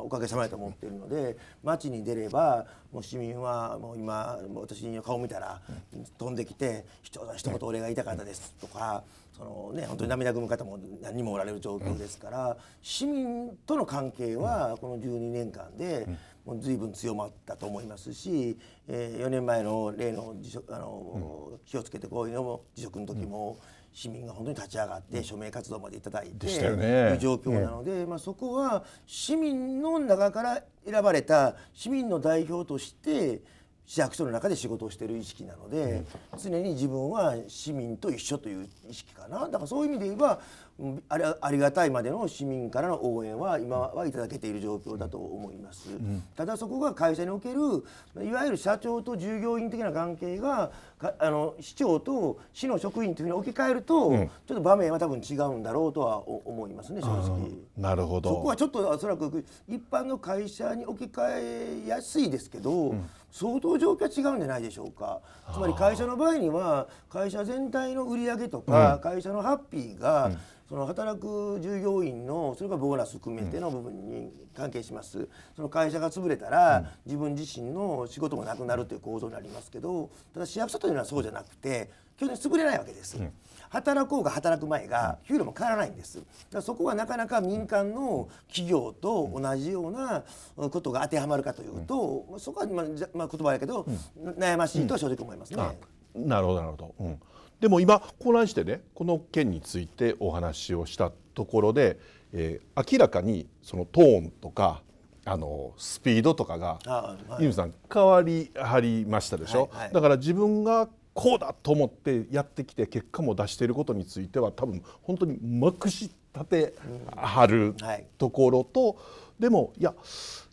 おかげさまでと思っているので街に出ればもう市民はもう今私の顔見たら、飛んできて「市長さん一言俺が言いたかったです」とか。そのね、本当に涙ぐむ方も何人もおられる状況ですから市民との関係はこの12年間で、もう随分強まったと思いますし、えー、4年前の例の辞職あの、うん、をつけてこういうの辞職の時も、市民が本当に立ち上がって署名活動までいただいてと、ね、いう状況なので、まあ、そこは市民の中から選ばれた市民の代表として市役所の中で仕事をしている意識なので、うん、常に自分は市民と一緒という意識かなだからそういう意味で言えばあれありがたいまでの市民からの応援は今はいただけている状況だと思います、うん、ただそこが会社におけるいわゆる社長と従業員的な関係があの市長と市の職員というふうに置き換えると、うん、ちょっと場面は多分違うんだろうとは思いますね正直なるほどそこはちょっとおそらく一般の会社に置き換えやすいですけど、うん相当状況違うんじゃないでしょうかつまり会社の場合には会社全体の売り上げとか、会社のハッピーが、その働く従業員のそれがボーナス含めての部分に関係します、その会社が潰れたら、自分自身の仕事もなくなるという構造になりますけどただ市役所というのはそうじゃなくて基本的に潰れないわけです、働こうが働く前が給料も変わらないんですだからそこはなかなか民間の企業と同じようなことが当てはまるかというと、そこは、まあまあ、言葉やけど、悩ましいとは正直思いますね。なるほどなるほど、うんでも今混乱してねこの件についてお話をしたところで、えー、明らかにそのトーンとかあのスピードとかがユミ、さん変わりはりましたでしょ、はいはい、だから自分がこうだと思ってやってきて結果も出していることについては多分本当にまくし立てはるところと、でもいや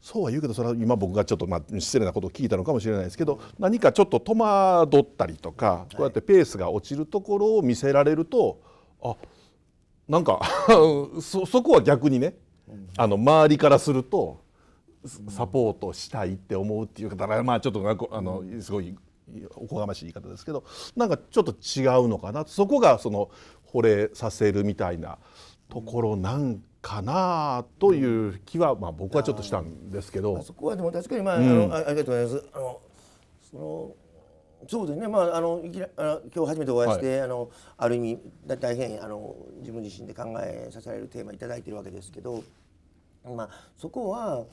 そうは言うけどそれは今僕がちょっとまあ失礼なことを聞いたのかもしれないですけど何かちょっと戸惑ったりとかこうやってペースが落ちるところを見せられるとあなんか そそこは逆にねあの周りからするとサポートしたいって思うっていう方がまあちょっとあのすごいおこがましい言い方ですけどなんかちょっと違うのかなそこがその惚れさせるみたいなところなんかなという気は、まあ、僕はちょっとしたんですけど。そこはでも確かに、まあ、あの、ありがとうございます。あの、その。そうですね、まあ、あのいきなあ今日初めてお会いして、はい、あのある意味大変あの自分自身で考えさせられるテーマ頂いてるわけですけど、まあ、そこは、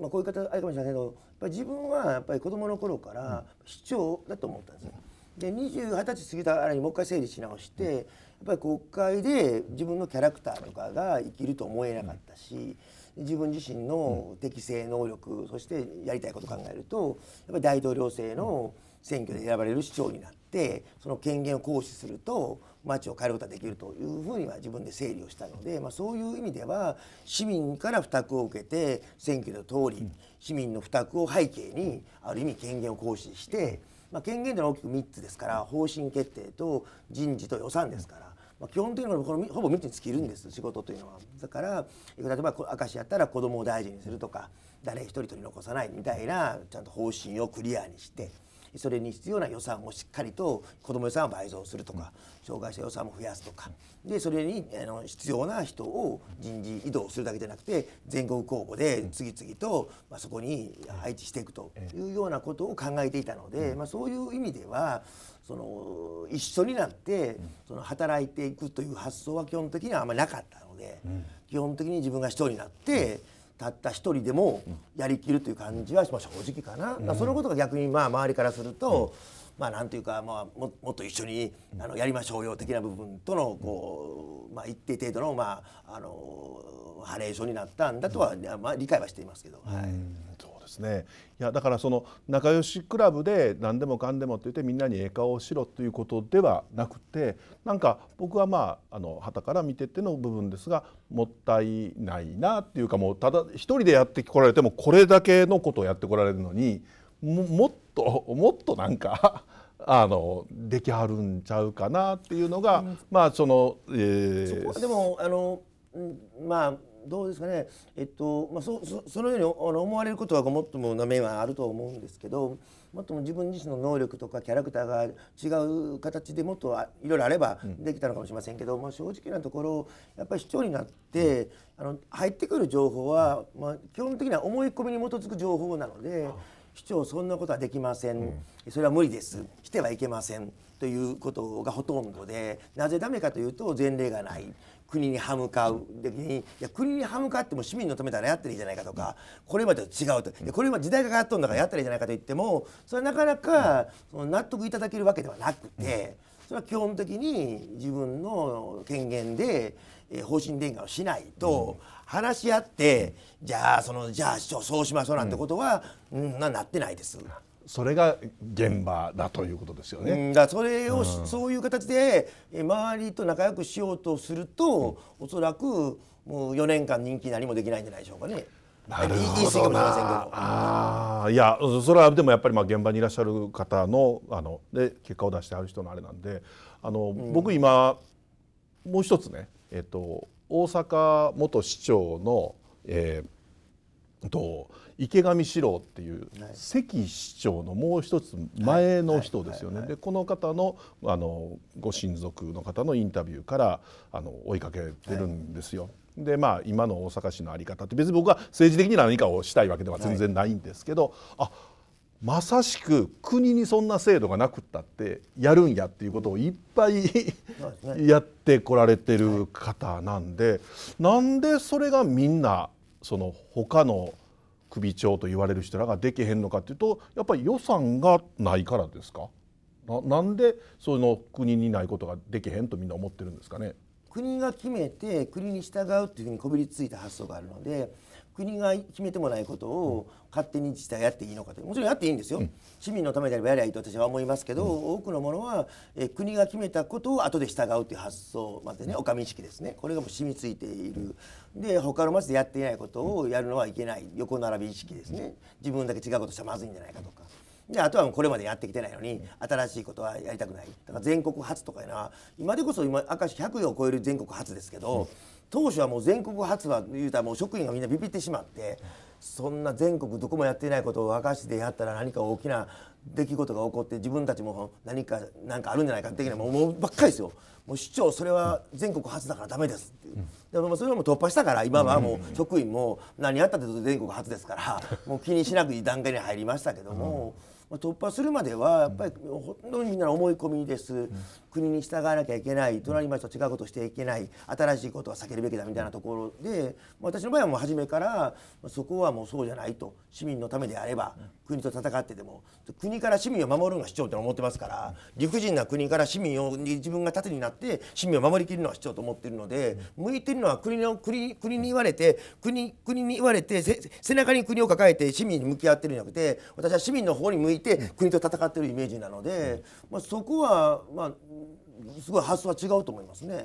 まあ、こういう方あるかもしれないけど自分はやっぱり子供の頃から市長だと思ったんですよ。で20歳過ぎたあれにもう一回整理し直して、うんぱり国会で自分のキャラクターとかが生きると思えなかったし、自分自身の適性能力、そしてやりたいこと考えるとやっぱり大統領制の選挙で選ばれる市長になってその権限を行使すると町を変えることができるというふうには自分で整理をしたので、まあ、そういう意味では市民から負託を受けて選挙の通り市民の負託を背景にある意味権限を行使して、まあ、権限というのは大きく3つですから方針決定と人事と予算ですから。まあ、基本的にはこのほぼ未知に尽きるんです仕事というのは。だから例えば明石やったら子供を大事にするとか誰一人取り残さないみたいなちゃんと方針をクリアにして。それに必要な予算をしっかりと子ども予算を倍増するとか、障害者予算も増やすとかでそれにあの必要な人を人事異動するだけじゃなくて全国公募で次々と、まあ、そこに配置していくというようなことを考えていたので、まあ、そういう意味ではその一緒になってその働いていくという発想は基本的にはあまりなかったので、基本的に自分が一人になって。たった一人でもやりきるという感じは正直かな、うん、そのことが逆にまあ周りからすると、うん、まあなんというか、まあ、もっと一緒にあのやりましょうよ的な部分とのこう、まあ、一定程度の,、まあ、あのハレーションになったんだとは、まあ、理解はしていますけど。はいですねいやだからその仲良しクラブで何でもかんでもって言ってみんなにええ顔をしろということではなくてなんか僕はまああのから見てての部分ですがもったいないなっていうかもうただ一人でやってこられてもこれだけのことをやってこられるのにもっともっとなんか あのできはるんちゃうかなっていうのが、うん、まあその、えー、そこはでもあのまあどうですかね、えっとまあ、そそそのようにあの思われることはもっともな面はあると思うんですけどもっとも自分自身の能力とかキャラクターが違う形でもっといろいろあればできたのかもしれませんけど、うん、まあ、正直なところやっぱり市長になって、うん、あの入ってくる情報は、まあ、基本的には思い込みに基づく情報なので。市長そんなことはできません、うん、それは無理ですしてはいけませんということがほとんどでなぜダメかというと前例がない国に歯向かう時にいや国に歯向かっても市民のためならやったらいいじゃないかとかこれまでと違うとこれは時代が変わっとんだからやったらいいじゃないかと言ってもそれはなかなかその納得いただけるわけではなくてそれは基本的に自分の権限で方針転換をしないと話し合ってじゃあそのじゃあそうしましょうなんてことは、うん、なってないです。それが現場だということですよね。うん、だそれを、うん、そういう形で周りと仲良くしようとすると、うん、おそらくもう4年間人気何もできないんじゃないでしょうかね。なるほどな。あいやそれはでもやっぱりまあ現場にいらっしゃる方のあので結果を出してある人のあれなんで、あの、うん、僕今もう一つねえっと大阪元市長のえー、っと。池上四郎っていう関市長のもう一つ前の人ですよね。でこの方のあのご親族の方のインタビューからあの追いかけてるんですよ。でまあ今の大阪市の在り方って別に僕は政治的に何かをしたいわけでは全然ないんですけど、はい、あまさしく国にそんな制度がなくったってやるんやっていうことをいっぱいやってこられてる方なんで、はなんでそれがみんなその他の首長と言われる人らができへんのかっていうとやっぱり予算がないからですかななんでその国にないことができへんとみんな思ってるんですかね国が決めて国に従うっていうふうにこびりついた発想があるので国が決めてもないことを勝手に自治体やっていいのかともちろんやっていいんですよ、うん、市民のためであればやりゃいいと私は思いますけど、うん、多くのものはえ国が決めたことを後で従うという発想までねお上意識ですねこれがもう染みついているで他の町でやっていないことをやるのはいけない横並び意識ですね自分だけ違うことしたらまずいんじゃないかとか。であとはこれまでやってきてないのに新しいことはやりたくないだから全国初とかいうのは今でこそ今明石100を超える全国初ですけど。う当初はもう全国発売言うたらもう職員がみんなビビってしまってそんな全国どこもやっていないことを若市でやったら何か大きな出来事が起こって自分たちも何か何かあるんじゃないか的なもうばっかりですよ。もう市長それは全国初だからダメですっていう、でもそれはもう突破したから今はもう職員も何やったって全国初ですからもう気にしなくいい段階に入りましたけども、まあ、突破するまではやっぱり本当にみんな思い込みです、国に従わなきゃいけない隣町と違うことをしていけない新しいことは避けるべきだみたいなところで私の場合はもう初めからそこはもうそうじゃないと市民のためであれば国と戦ってでも国から市民を守るのが市長って思ってますから理不尽な国から市民を自分が盾になって市民を守りきるのは市長と思ってるので向いてるのは国の国国に言われて国国に言われて背中に国を抱えて市民に向き合ってるんじゃなくて私は市民の方に向いて国と戦ってるイメージなので、まあ、そこはまあすごい発想は違うと思いますね。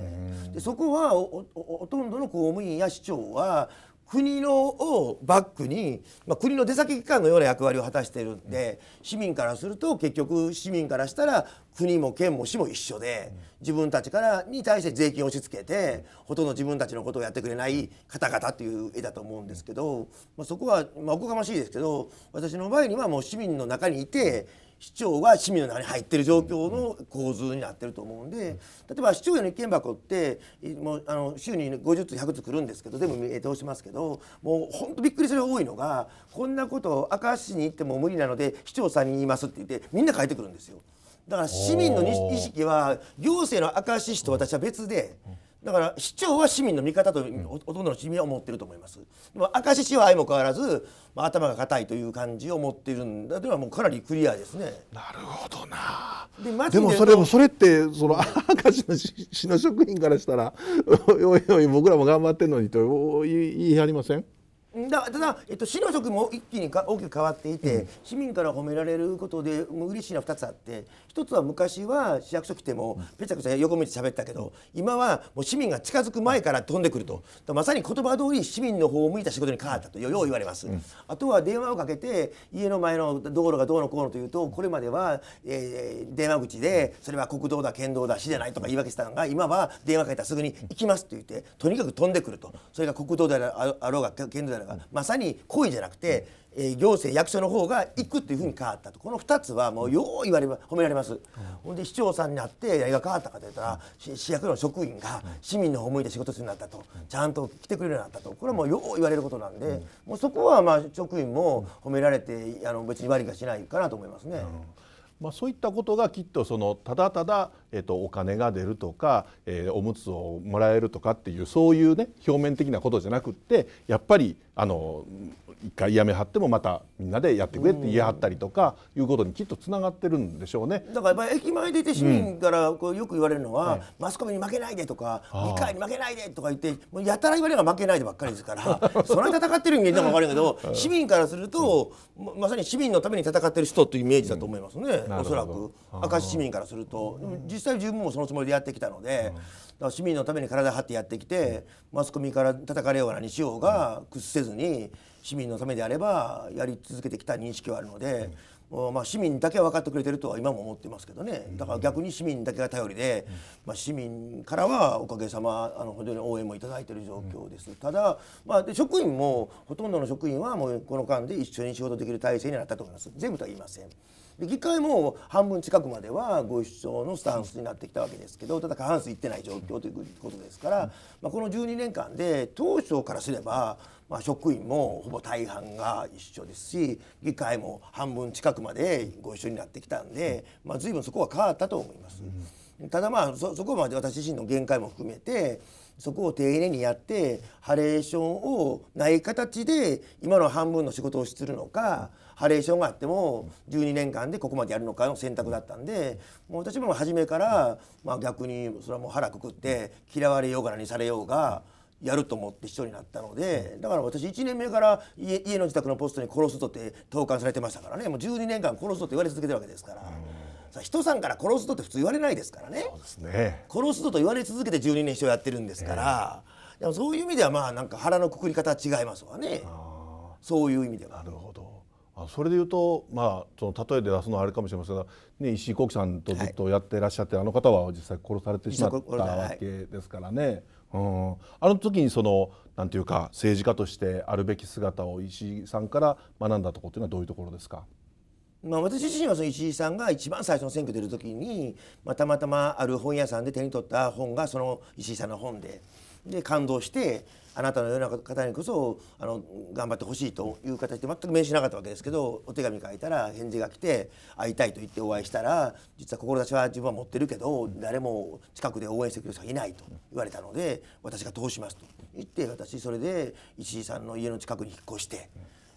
でそこはほとんどの公務員や市長は国のをバックに、まあ、国の出先機関のような役割を果たしているんで、うん、市民からすると結局市民からしたら国も県も市も一緒で、自分たちからに対して税金を押し付けて、ほとんど自分たちのことをやってくれない方々っていう絵だと思うんですけど、まあ、そこは、まあ、おこがましいですけど私の場合にはもう市民の中にいて市長が市民の中に入ってる状況の構図になってると思うんで例えば市長への意見箱ってもうあの週に50通100通来るんですけど全部通しますけどもうほんとびっくりする多いのがこんなことを明石市に行っても無理なので市長さんに言いますって言ってみんな書いてくるんですよ。だから市民の意識は行政の明石市と私は別で。うんだから市長は市民の味方とほとんどの市民は思ってると思います。でも明石市は相も変わらず、まあ、頭が硬いという感じを持っているんだではもうかなりクリアですね。なるほどな。ででもそれもそれってその 明石の市の職員からしたら おいおい僕らも頑張ってるのにと言い張りませんだただ、えっと、市の職も一気にか大きく変わっていて、うん、市民から褒められることでもう嬉しいのは2つあって1つは昔は市役所来てもぺちゃくちゃ横道喋ったけど、今はもう市民が近づく前から飛んでくるとまさに言葉通り市民の方を向いた仕事に変わったとよう言われます、うん、あとは電話をかけて家の前の道路がどうのこうのというとこれまでは、えー、電話口でそれは国道だ県道だ市じゃないとか言い訳したのが今は電話かけたらすぐに行きますと言ってとにかく飛んでくるとそれが国道であろうが県道であろうがのが、まさに故意じゃなくて、えー、行政役所の方が行くっていうふうに変わったとこの2つはもうよう言われ褒められます、ほんで市長さんになって何が変わったかといったら、市役の職員が市民の思いで仕事するようになったとちゃんと来てくれるようになったとこれはもうよう言われることなんで、もうそこはまあ職員も褒められてあの別に悪いがしないかなと思いますね。まあ、そういったことがきっとそのただただえっとお金が出るとか、えー、おむつをもらえるとかっていうそういうね表面的なことじゃなくってやっぱりあの一回やめはってもまたみんなでやってくれって言い張ったりとかいうことにきっとつながってるんでしょうね。だからやっぱり駅前でいて市民からこうよく言われるのは、うんはい、マスコミに負けないでとか議会に負けないでとか言ってもうやたら言われれば負けないでばっかりですから それ戦ってる人間でも分かるけど 市民からすると、うん、まさに市民のために戦ってる人というイメージだと思いますね、うん、おそらく明石市民からすると。実際自分もそのつもりでやってきたので、うん、市民のために体張ってやってきて、うん、マスコミから叩かれようが何しようが屈せずに市民のためであればやり続けてきた認識はあるので。まあ、市民だけは分かってくれてるとは今も思ってますけどねだから逆に市民だけが頼りで、まあ、市民からはおかげさまあの本当に応援もいただいている状況です、うん、ただ、まあ、職員もほとんどの職員はもうこの間で一緒に仕事できる体制になったと思います全部とは言いません。で議会も半分近くまではご一緒のスタンスになってきたわけですけどただ過半数いってない状況ということですから、まあ、この12年間で当初からすれば、まあ、職員もほぼ大半が一緒ですし議会も半分近くまでご一緒になってきたんで、まあ、随分そこは変わったと思います。ただまあそこまで私自身の限界も含めてそこを丁寧にやってハレーションをない形で今の半分の仕事をするのか、ハレーションがあっても12年間でここまでやるのかの選択だったんでもう私も初めから、まあ、逆にそれはもう腹くくって嫌われようが何されようが。やると思って一緒になったのでだから私1年目から家家の自宅のポストに殺すとって投函されてましたからねもう12年間殺すとって言われ続けてるわけですから。さ人さんから殺すとって普通言われないですからねね殺すとと言われ続けて12年一生やってるんですから、えー、でもそういう意味ではまあなんか腹のくくり方は違いますわねそういう意味では。なるほどそれで言うと、まあ、その例えで出すのはあれかもしれませんが、ね、石井幸喜さんとずっとやってらっしゃって、はい、あの方は実際殺されてしまったわけですからね、はい、うん、あの時にそのなんていうか政治家としてあるべき姿を石井さんから学んだところというのはどういうところですかまあ、私自身はその石井さんが一番最初の選挙出る時に、またまたまある本屋さんで手に取った本がその石井さんの本でで感動してあなたのような方にこそあの頑張ってほしいという形で全く面識なかったわけですけどお手紙書いたら返事が来て会いたいと言ってお会いしたら実は志は自分は持ってるけど誰も近くで応援してくれる人がいないと言われたので私が通しますと言って私それで石井さんの家の近くに引っ越して。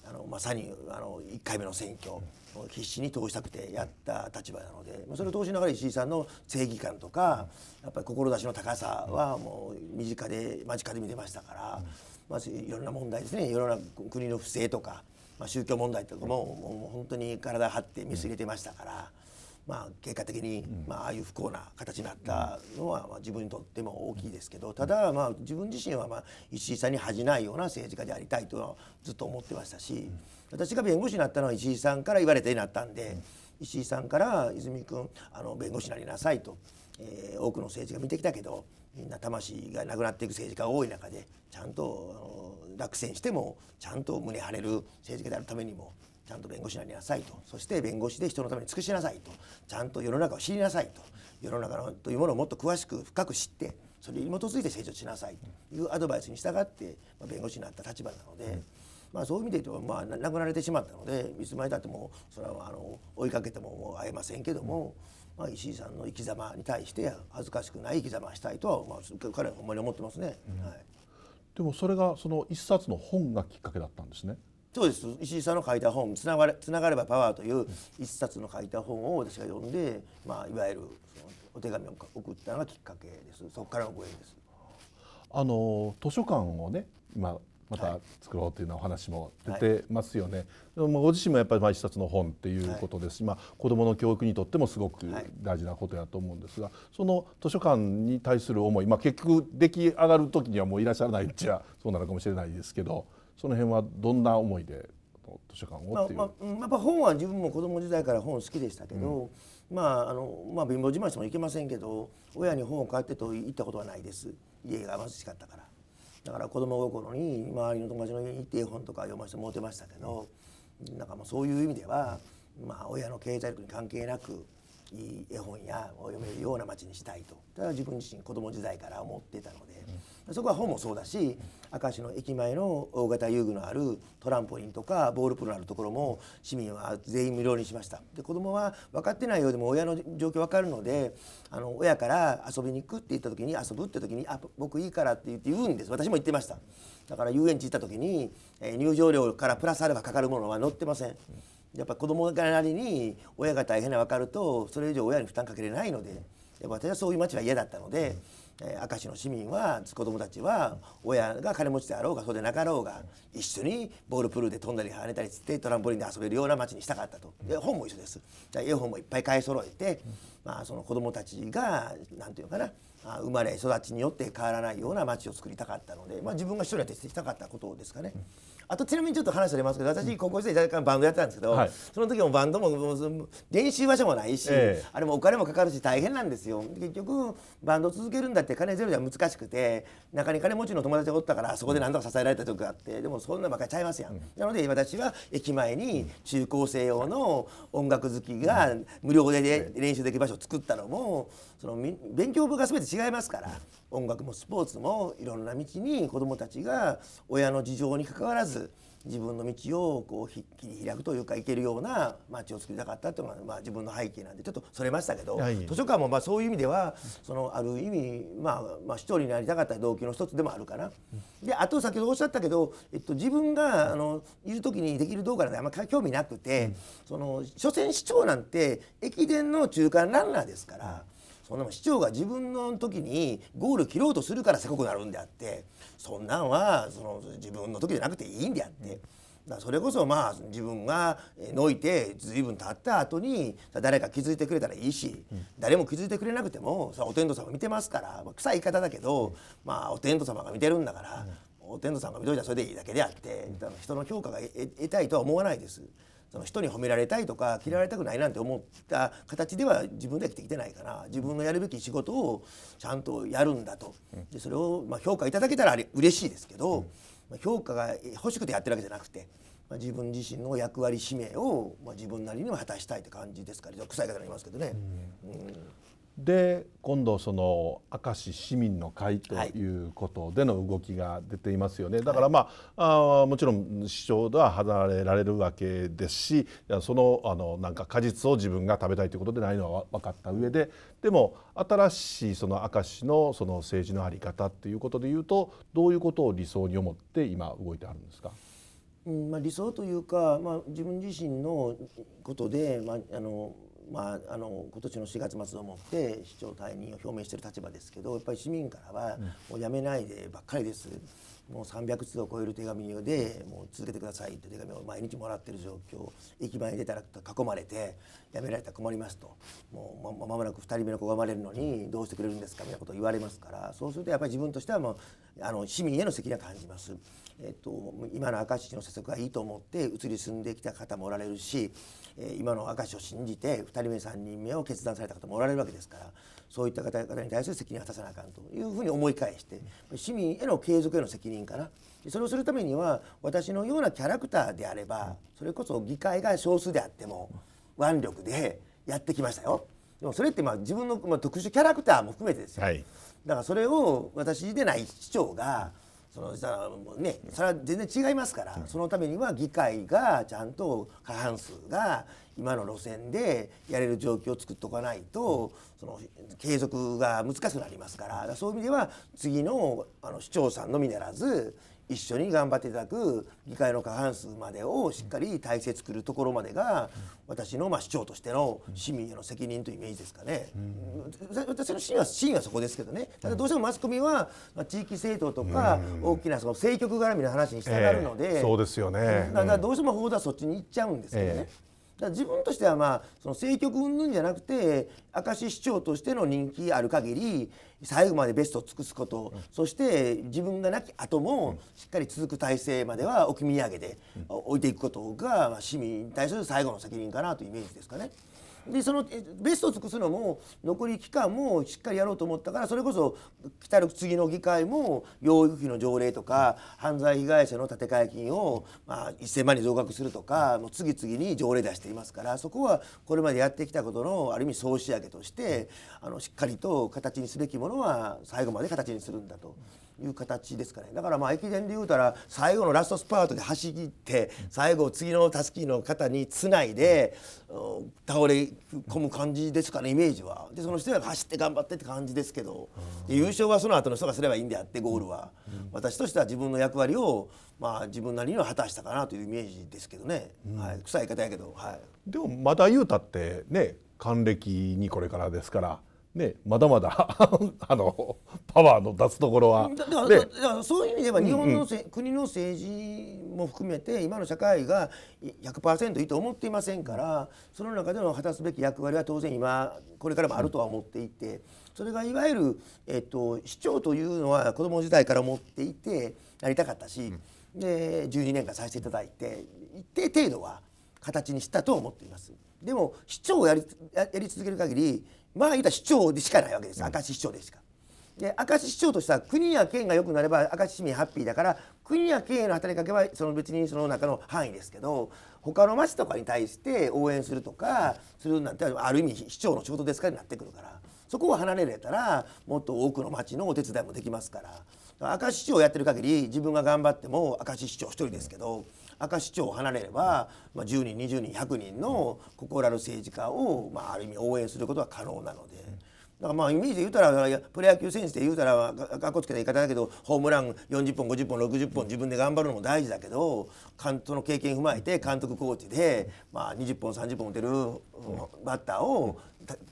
あのまさにあの1回目の選挙を必死に通したくてやった立場なので、まそれを通しながら石井さんの正義感とかやっぱり志の高さはもう身近で間近で見てましたから、まあ、いろんな問題ですねいろんな国の不正とか、まあ、宗教問題とかももう本当に体張って見据えてましたから。まあ、結果的に、まあ、ああいう不幸な形になったのは、まあ、自分にとっても大きいですけどただ、まあ、自分自身は、まあ、石井さんに恥じないような政治家でありたいとはずっと思ってましたし、私が弁護士になったのは石井さんから言われてなったんで、石井さんから「泉君あの弁護士になりなさいと」えー、多くの政治家見てきたけどみんな魂がなくなっていく政治家が多い中でちゃんとあの落選してもちゃんと胸張れる政治家であるためにもちゃんと弁護士になりなさいとそして弁護士で人のために尽くしなさいとちゃんと世の中を知りなさいと世の中のというものをもっと詳しく深く知ってそれに基づいて成長しなさいというアドバイスに従って、まあ、弁護士になった立場なので。まあ、そういう意味で言うと、まあ、亡くなられてしまったのでいつまでたってもそれはあの追いかけてももう会えませんけども、まあ、石井さんの生き様に対して恥ずかしくない生き様したいとは、まあ、彼はほんまに思ってますね、うん、はい、でもそれがその一冊の本がきっかけだったんですね。そうです石井さんの書いた本「つながれつながればパワー」という一冊の書いた本を私が読んで、まあ、いわゆるお手紙を送ったのがきっかけですそこからのご縁ですあの図書館をね今また作ろうというようお話も出てますよね、はい、ご自身もやっぱり一冊の本っていうことですし、はい、まあ、子どもの教育にとってもすごく大事なことやと思うんですが、その図書館に対する思い、まあ、結局出来上がる時にはもういらっしゃらないっちゃそうなのかもしれないですけどその辺はどんな思いで図書館をっていう、まあまあ、やっぱ本は自分も子供時代から本好きでしたけど、うん、まああのまあ貧乏自慢してもいけませんけど親に本を買ってと行ったことはないです家が貧しかったからだから子供心に周りの友達の家に行って絵本とか読ませてもってましたけど、うん、なんかもうそういう意味では、まあ、親の経済力に関係なくいい絵本やを読めるような街にしたいとただ自分自身子供時代から思ってたので。そこは本もそうだし明石の駅前の大型遊具のあるトランポリンとかボールプロのあるところも市民は全員無料にしましたで子どもは分かってないようでも親の状況分かるのであの親から遊びに行くって言った時に遊ぶって時に「あ僕いいから」って言って言うんです私も言ってましただから遊園地行った時に、え入場料からプラスアルファかかるものは載ってませんやっぱ子どもなりに親が大変な分かるとそれ以上親に負担かけれないのでやっぱ私はそういう街は嫌だったので。うんえ明石の市民は子どもたちは親が金持ちであろうがそうでなかろうが一緒にボールプールで飛んだり跳ねたりしてトランポリンで遊べるような街にしたかったとで本も一緒です絵本もいっぱい買い揃えて、まあ、その子どもたちが何て言うのかな生まれ育ちによって変わらないような街を作りたかったので、まあ、自分が一人でしてきたかったことですかね。あとちなみにちょっと話ありますけど私高校時代若干バンドやってたんですけど、はい、その時もバンドも練習場所もないし、えあれもお金もかかるし大変なんですよ結局バンド続けるんだって金ゼロじゃ難しくて中に金持ちの友達がおったからそこで何とか支えられた時があってでもそんなばっかちゃいますやん、うん、なので私は駅前に中高生用の音楽好きが無料で練習できる場所を作ったのも、うんその勉強部が全て違いますから音楽もスポーツもいろんな道に子どもたちが親の事情にかかわらず自分の道をこうひっきり開くというか行けるような街を作りたかったというのが、まあ、自分の背景なんでちょっとそれましたけど、図書館もまあそういう意味ではそのある意味、まあ、まあ一人になりたかった動機の一つでもあるかな。であと先ほどおっしゃったけど、えっと、自分があのいる時にできる動画なんてあんまり興味なくて、その所詮市長なんて駅伝の中間ランナーですから。そんなも市長が自分の時にゴール切ろうとするからせこくなるんであってそんなんはその自分の時じゃなくていいんであって。だそれこそまあ自分がのいて随分経った後に誰か気づいてくれたらいいし、誰も気づいてくれなくてもさお天道様見てますから、臭い言い方だけど、まあ、お天道様が見てるんだから、お天道様が見といたらそれでいいだけであって人の評価が得たいとは思わないです。その人に褒められたいとか嫌われたくないなんて思った形では自分では生きてきてないから自分のやるべき仕事をちゃんとやるんだとでそれをま評価いただけたらあれ嬉しいですけど、ま評価が欲しくてやってるわけじゃなくて。ま自分自身の役割使命を、ま自分なりには果たしたいって感じですから、ね、臭い方になりますけどね。うんで今度その明石市民の会ということでの動きが出ていますよね、はい、だからまああもちろん市長では離れられるわけですしそのあのなんか果実を自分が食べたいということでないのは分かった上ででも新しいその明石のその政治の在り方っていうことでいうとどういうことを理想に思って今動いてあるんですかうんまあ、理想というか、まあ、自分自身のことで、まあ、あのまあ、あの今年の4月末をもって市長退任を表明している立場ですけどやっぱり市民からはもうやめないでばっかりです、もう300通を超える手紙でもう続けてくださいって手紙を毎日もらっている状況駅前に出たら囲まれてやめられたら困りますともうまもなく2人目の子が生まれるのにどうしてくれるんですかみたいなことを言われますからそうするとやっぱり自分としてはもうあの市民への責任を感じます。えっと、今の明石市の施策がいいと思って移り住んできた方もおられるしえ今の証を信じて2人目3人目を決断された方もおられるわけですからそういった方々に対する責任を果たさなあかんというふうに思い返して市民への継続への責任かなそれをするためには私のようなキャラクターであればそれこそ議会が少数であっても腕力でやってきましたよ。でもそれってまあ自分の、ま特殊キャラクターも含めてですよ、はい、だからそれを私でない市長がそのさね、それは全然違いますから、そのためには議会がちゃんと過半数が今の路線でやれる状況を作っておかないとその継続が難しくなりますからそういう意味では次のあの市長さんのみならず一緒に頑張っていただく議会の過半数までをしっかり体制作るところまでが私のまあ市長としての市民への責任というイメージですかね、うん、私の真は真はそこですけどねただどうしてもマスコミは地域政党とか大きなその政局絡みの話にしたがるので、えー、そうですよね、だからどうしても報道はそっちに行っちゃうんですけどね。えーだ自分としてはまあその政局云々じゃなくて明石市長としての人気ある限り最後までベストを尽くすこと、うん、そして自分が亡き後もしっかり続く体制までは置き土産で置いていくことが市民に対する最後の責任かなというイメージですかね。でそのベストを尽くすのも残り期間もしっかりやろうと思ったからそれこそ来たる次の議会も養育費の条例とか犯罪被害者の建て替え金を、まあ、1,000万に増額するとかもう次々に条例出していますからそこはこれまでやってきたことのある意味総仕上げとしてあのしっかりと形にすべきものは最後まで形にするんだと。いう形ですかねだからまあ駅伝でいうたら最後のラストスパートで走って最後次のたすきの方につないで、倒れ込む感じですかねイメージはでその人が走って頑張ってって感じですけど、優勝はその後の人がすればいいんであってゴールは、私としては自分の役割をまあ自分なりには果たしたかなというイメージですけどね、はい、臭い方やけど、はい、でもまだ言うたってね還暦にこれからですから。ね、まだまだ あのパワーの出すところは。だからだからそういう意味では日本のせ、うんうん、国の政治も含めて今の社会が100%いいと思っていませんからその中での果たすべき役割は当然今これからもあるとは思っていてそれがいわゆる、えっと、市長というのは子ども時代から思っていてなりたかったし、うん、で12年間させていただいて一定程度は形にしたと思っています。でも市長をやりやり続ける限りまあ言うたら市長でしかないわけです、明石市長でしか。で明石市長としては国や県が良くなれば明石市民ハッピーだから国や県への働きかけはその別にその中の範囲ですけど他の町とかに対して応援するとかするなんてある意味市長の仕事ですからになってくるからそこを離れれたらもっと多くの町のお手伝いもできますから明石市長をやってる限り自分が頑張っても明石市長一人ですけど。明石町を離れれば、まあ、10人20人100人の心ある政治家を、まあ、ある意味応援することは可能なので。だからまあイメージで言うたらプロ野球選手で言うたらかっこつけた言い方だけどホームラン40本50本60本自分で頑張るのも大事だけど監督の経験踏まえて監督コーチでまあ20本30本打てるバッターを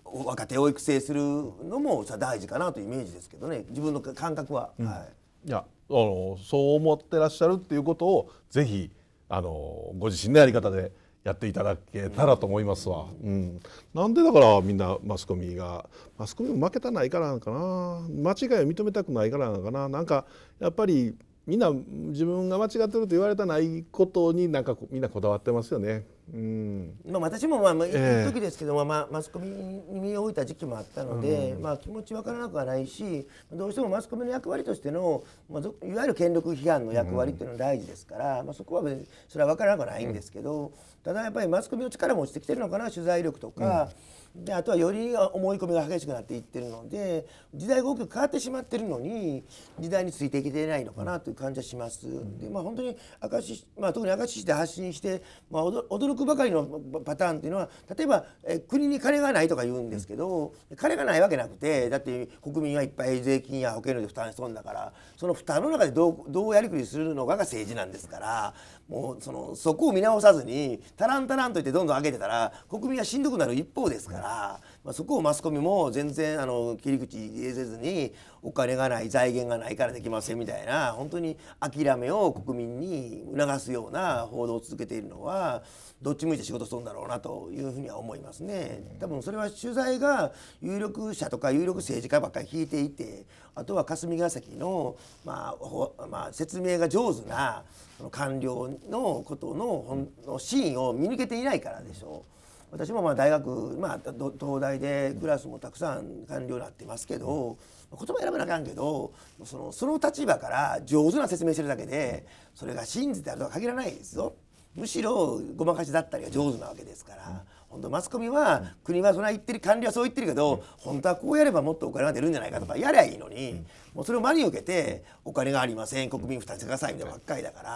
若手を育成するのもさ大事かなというイメージですけどね自分の感覚は。うん、はい、いやあのそう思ってらっしゃるっていうことをぜひあのご自身のやり方でやっていただけたらと思いますわ、うん、なんでだからみんなマスコミがマスコミも負けたないからなんかな間違いを認めたくないからなんかななんかやっぱりみんな自分が間違ってると言われたないことになんかみんなこだわってますよね。うん、まあ私もまあ一時ですけども、えー、まあマスコミに身を置いた時期もあったので、うん、まあ気持ちわからなくはないし、どうしてもマスコミの役割としてのまあいわゆる権力批判の役割っていうのは大事ですから、うん、まあそこはそれはわからなくはないんですけど、ただやっぱりマスコミの力も落ちてきてるのかな取材力とか。うんであとはより思い込みが激しくなっていってるので時代が大きく変わってしまってるのに時代についていけてないのかなという感じはします。うん、でまあ本当に明石、まあ、特に明石市で発信して、まあ、驚くばかりのパターンというのは例えばえ国に金がないとか言うんですけど、うん、金がないわけなくてだって国民はいっぱい税金や保険料で負担しそんだからその負担の中でどうどうやりくりするのかが政治なんですから、もうそのそこを見直さずにタランタランと言ってどんどん上げてたら国民はしんどくなる一方ですから、まあ、そこをマスコミも全然あの切り口入れせずにお金がない財源がないからできませんみたいな本当に諦めを国民に促すような報道を続けているのはどっち向いて仕事するんだろうなというふうには思いますね。多分それは取材が有力者とか有力政治家ばっかり引いていてあとは霞が関の、まあまあ、説明が上手な官僚のことのの真意を見抜けていないからでしょう。私もまあ大学、まあ、東大でクラスもたくさん官僚になってますけど、言葉選ばなあかんけどそのその立場から上手な説明してるだけでそれが真実であるとは限らないですよ。むしろごまかしだったりが上手なわけですから、本当マスコミは国はそれは言ってる官僚はそう言ってるけど、本当はこうやればもっとお金が出るんじゃないかとかやりゃいいのに、もうそれを真に受けてお金がありません国民負担してくださいみたいなばっかりだから、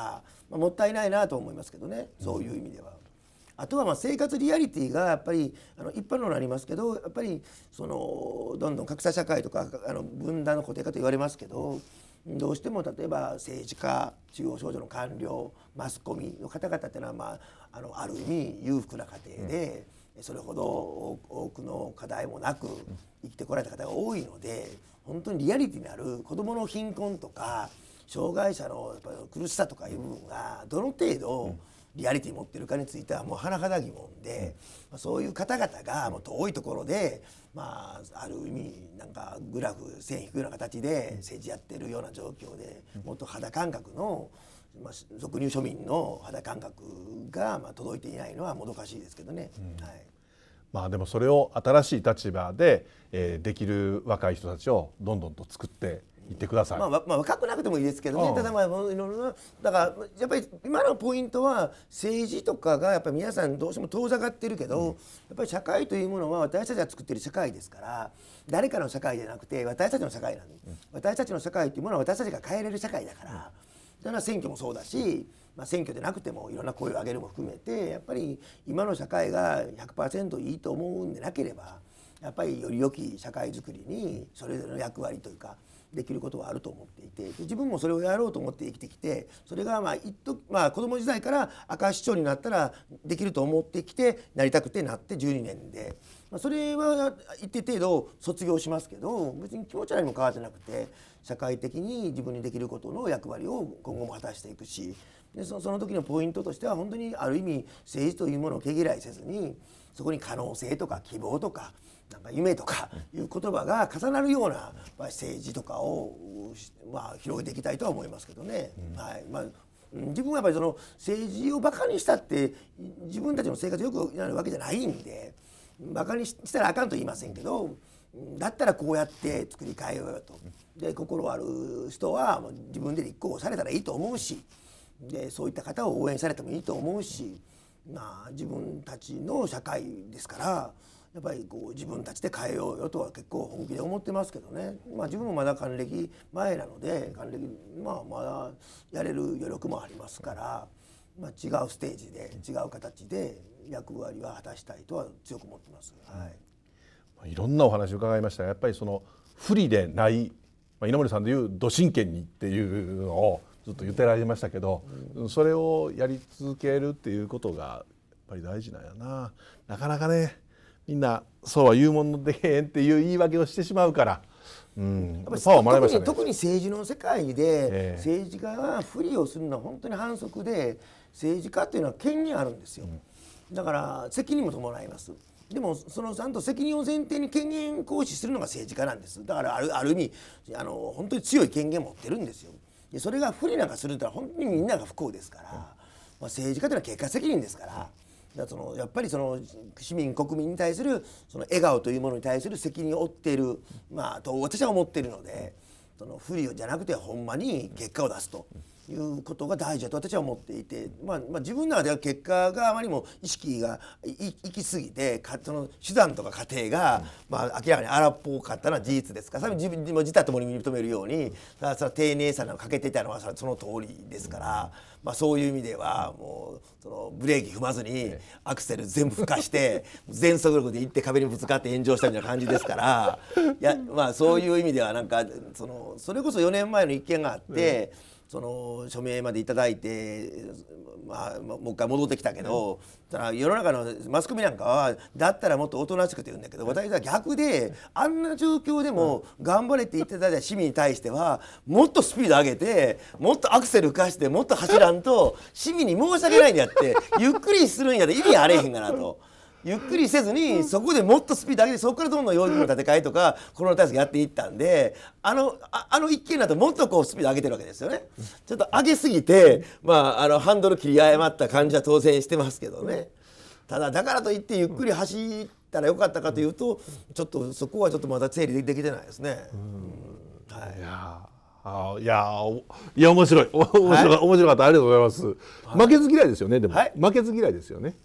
まあ、もったいないなと思いますけどねそういう意味では。あとはまあ生活リアリティがやっぱりあの一般論になりますけどやっぱりそのどんどん格差社会とかあの分断の固定化と言われますけどどうしても例えば政治家中央省庁の官僚マスコミの方々っていうのは、まあ、あのある意味裕福な家庭で、それほど多くの課題もなく生きてこられた方が多いので本当にリアリティのある子どもの貧困とか障害者のやっぱ苦しさとかいう部分がどの程度リアリティ持ってるかについてはもう甚だ疑問で、まそういう方々がもう遠いところで、まあ、ある意味なんかグラフ線引くような形で政治やってるような状況でもっと肌感覚の。うんまあ、俗入庶民の肌感覚が、まあ、届いていないのはもどかしいですけどね。うん、はいまあ、でもそれを新しい立場で、えー、できる若い人たちをどんどんと作っていってください、まあまあ、若くなくてもいいですけどね、うん、ただまあいろいろなだからやっぱり今のポイントは政治とかがやっぱり皆さんどうしても遠ざかってるけど、うん、やっぱり社会というものは私たちが作ってる社会ですから誰かの社会じゃなくて私たちの社会なんで、うん、私たちの社会というものは私たちが変えれる社会だから。それ選挙もそうだし、まあ、選挙でなくてもいろんな声を上げるも含めてやっぱり今の社会が100%いいと思うんでなければやっぱりより良き社会づくりにそれぞれの役割というかできることはあると思っていて自分もそれをやろうと思って生きてきてそれがまあ一時、まあ、子供時代から赤市長になったらできると思ってきてなりたくてなって12年で、まそれは一定程度卒業しますけど別に気持ちは何も変わってなくて社会的に自分にできることの役割を今後も果たしていくしでその時のポイントとしては本当にある意味政治というものを毛嫌いせずにそこに可能性とか希望とかなんか夢とかいう言葉が重なるような政治とかを、まあ、広げていきたいとは思いますけどね。うん、はいまあ自分はやっぱりその政治をバカにしたって自分たちの生活よくなるわけじゃないんでバカにしたらあかんと言いませんけどだったらこうやって作り変えようよとで心ある人は自分で立候補されたらいいと思うしでそういった方を応援されてもいいと思うし、まあ、自分たちの社会ですからやっぱりこう自分たちで変えようよとは結構本気で思ってますけどね、まあ、自分もまだ還暦前なので還暦、まあ、まだやれる余力もありますから、まあ、違うステージで違う形で役割は果たしたいとは強く思ってます。はいいろんなお話伺いましたがやっぱりその不利でない、まあ、稲森さんでいう「ど真剣に」っていうのをずっと言ってられましたけど、それをやり続けるっていうことがやっぱり大事なんやななかなかねみんなそうは言うものでけへんっていう言い訳をしてしまうから。うん、やっぱり、特に政治の世界で、政治家が不利をするのは本当に反則で政治家というのは権利あるんですよ、だから責任も伴います。でもそのちゃんと責任を前提に権限行使するのが政治家なんですだからあるある意味あの本当に強い権限持ってるんですよでそれが不利なんかするとは本当にみんなが不幸ですから、まあ、政治家というのは結果責任ですから。だそのやっぱりその市民国民に対するその笑顔というものに対する責任を負っている、まあ、と私は思っているのでその不利じゃなくてほんまに結果を出すと。いうことが大事だと私は思っていて、まあ、まあ、自分の中では結果があまりにも意識がいき過ぎてかその手段とか過程が、まあ、明らかに荒っぽかったのは事実ですからそれ自分も自他ともに認めるようにだその丁寧さなんか欠けていたのはその通りですから、まあ、そういう意味ではもうそのブレーキ踏まずにアクセル全部ふかして全速力で行って壁にぶつかって炎上したみたいな感じですからいや、まあ、そういう意味ではなんかそのそれこそ4年前の一件があって。うんその署名まで頂いて、まあ、もう一回戻ってきたけど、うん、世の中のマスコミなんかはだったらもっとおとなしくて言うんだけど、私は逆であんな状況でも頑張れって言ってた市民に対してはもっとスピード上げてもっとアクセル浮かしてもっと走らんと市民に申し訳ないんやってゆっくりするんやで意味あれへんかなと。ゆっくりせずに、そこでもっとスピード上げてそこからどんどん用意の立て替えとかコロナ対策やっていったんであのああの一件だともっとこうスピード上げてるわけですよね。ちょっと上げすぎて、まあ、あのハンドル切り誤った感じは当然してますけどね。ただだからといってゆっくり走ったらよかったかというと、ちょっとそこはちょっとまだ整理できてないですね。はい、いやあいやいや面白い面白,、はい、面白かったありがとうございます、負けず嫌いですよねでも、はい、負けず嫌いですよね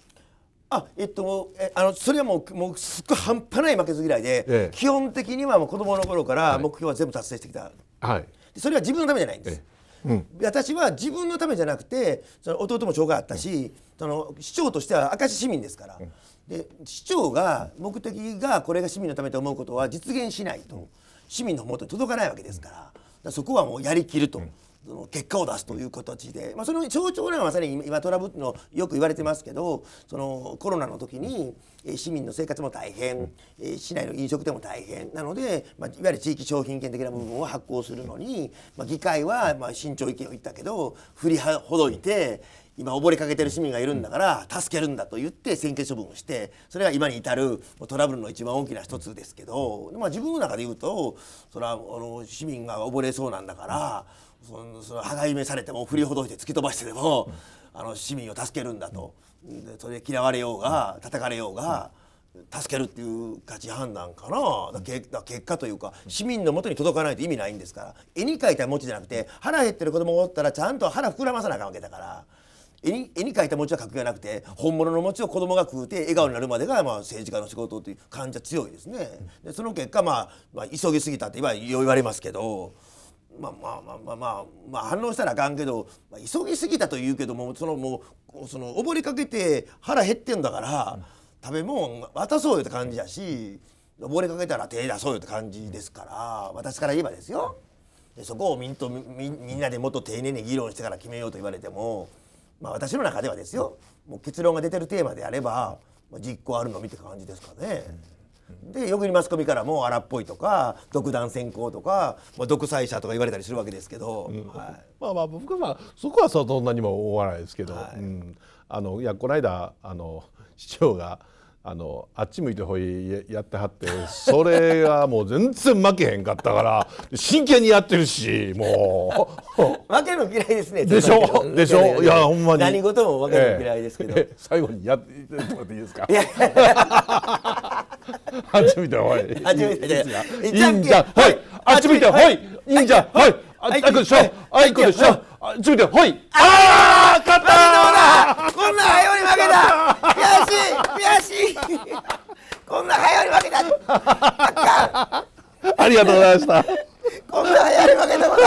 あえっと、えあのそれはもうもうすっごい半端ない負けず嫌いで、ええ、基本的にはもう子どもの頃から目標は全部達成してきた、はい、それは自分のためじゃないんです。え、うん、私は自分のためじゃなくてその弟も障害あったし、その市長としては明石市民ですから、で市長が目的がこれが市民のためと思うことは実現しないと市民の元とに届かないわけですから,、そこはもうやりきると、その結果を出すという形で、まあ、その象徴なのはまさに今トラブルのよく言われてますけどそのコロナの時に市民の生活も大変市内の飲食店も大変なので、まあ、いわゆる地域商品券的な部分を発行するのに、まあ、議会はまあ慎重意見を言ったけど振りほどいて今溺れかけてる市民がいるんだから助けるんだと言って選挙処分をしてそれが今に至るトラブルの一番大きな一つですけど、まあ、自分の中で言うとそれはあの市民が溺れそうなんだから。そのそのい目されても振りほどいて突き飛ばしてでも、あの市民を助けるんだと、でそれで嫌われようが叩かれようが。助けるっていう価値判断かなだだ結果というか市民のもとに届かないと意味ないんですから絵に描いた餅じゃなくて腹減ってる子供がおったらちゃんと腹膨らまさなあかんわけだから絵に絵に描いた餅は描くがなくて本物の餅を子供が食うて笑顔になるまでがまあ政治家の仕事という感じは強いですね。でその結果、まあ、まあ、急ぎすぎたって今言われますけど。まあまあまあまあ、まあ、まあ、反論したらあかんけど、まあ、急ぎすぎたと言うけどもそのもうその溺れかけて腹減ってんだから、うん、食べ物渡そうよって感じやし溺れかけたら手出そうよって感じですから私から言えばですよ。でそこをみんとみんなでもっと丁寧に議論してから決めようと言われても、まあ、私の中ではですよもう結論が出てるテーマであれば、まあ、実行あるのみって感じですかね。うんでよくマスコミからも荒っぽいとか独断専行とか、まあ、独裁者とか言われたりするわけですけど、うんはい、まあまあ僕は、まあ、そこはそんなにも思わないですけど、はいうん、あのいやこの間あの市長が。あのあっち向いてほいやってはってそれがもう全然負けへんかったから真剣にやってるしもう 負けるの嫌いですねでしょでしょいやほんまに何事も負けるの嫌いですけど、えええ、最後にやってもっていいですか あっち向いてほいあっち向いていいんじゃはいあっち向いてほいいいんじゃはいあいこでしょあいこでしょちょっとほいああ勝ったこんな早に負けた悔しい悔しいこんな早に負けたありがとうございましたこんな早り負け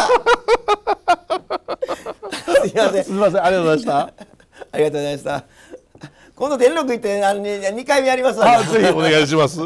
たまだ すみませんすみませんありがとうございましたありがとうございました今度電力行ってあの、二回目やりますあぜひお願いします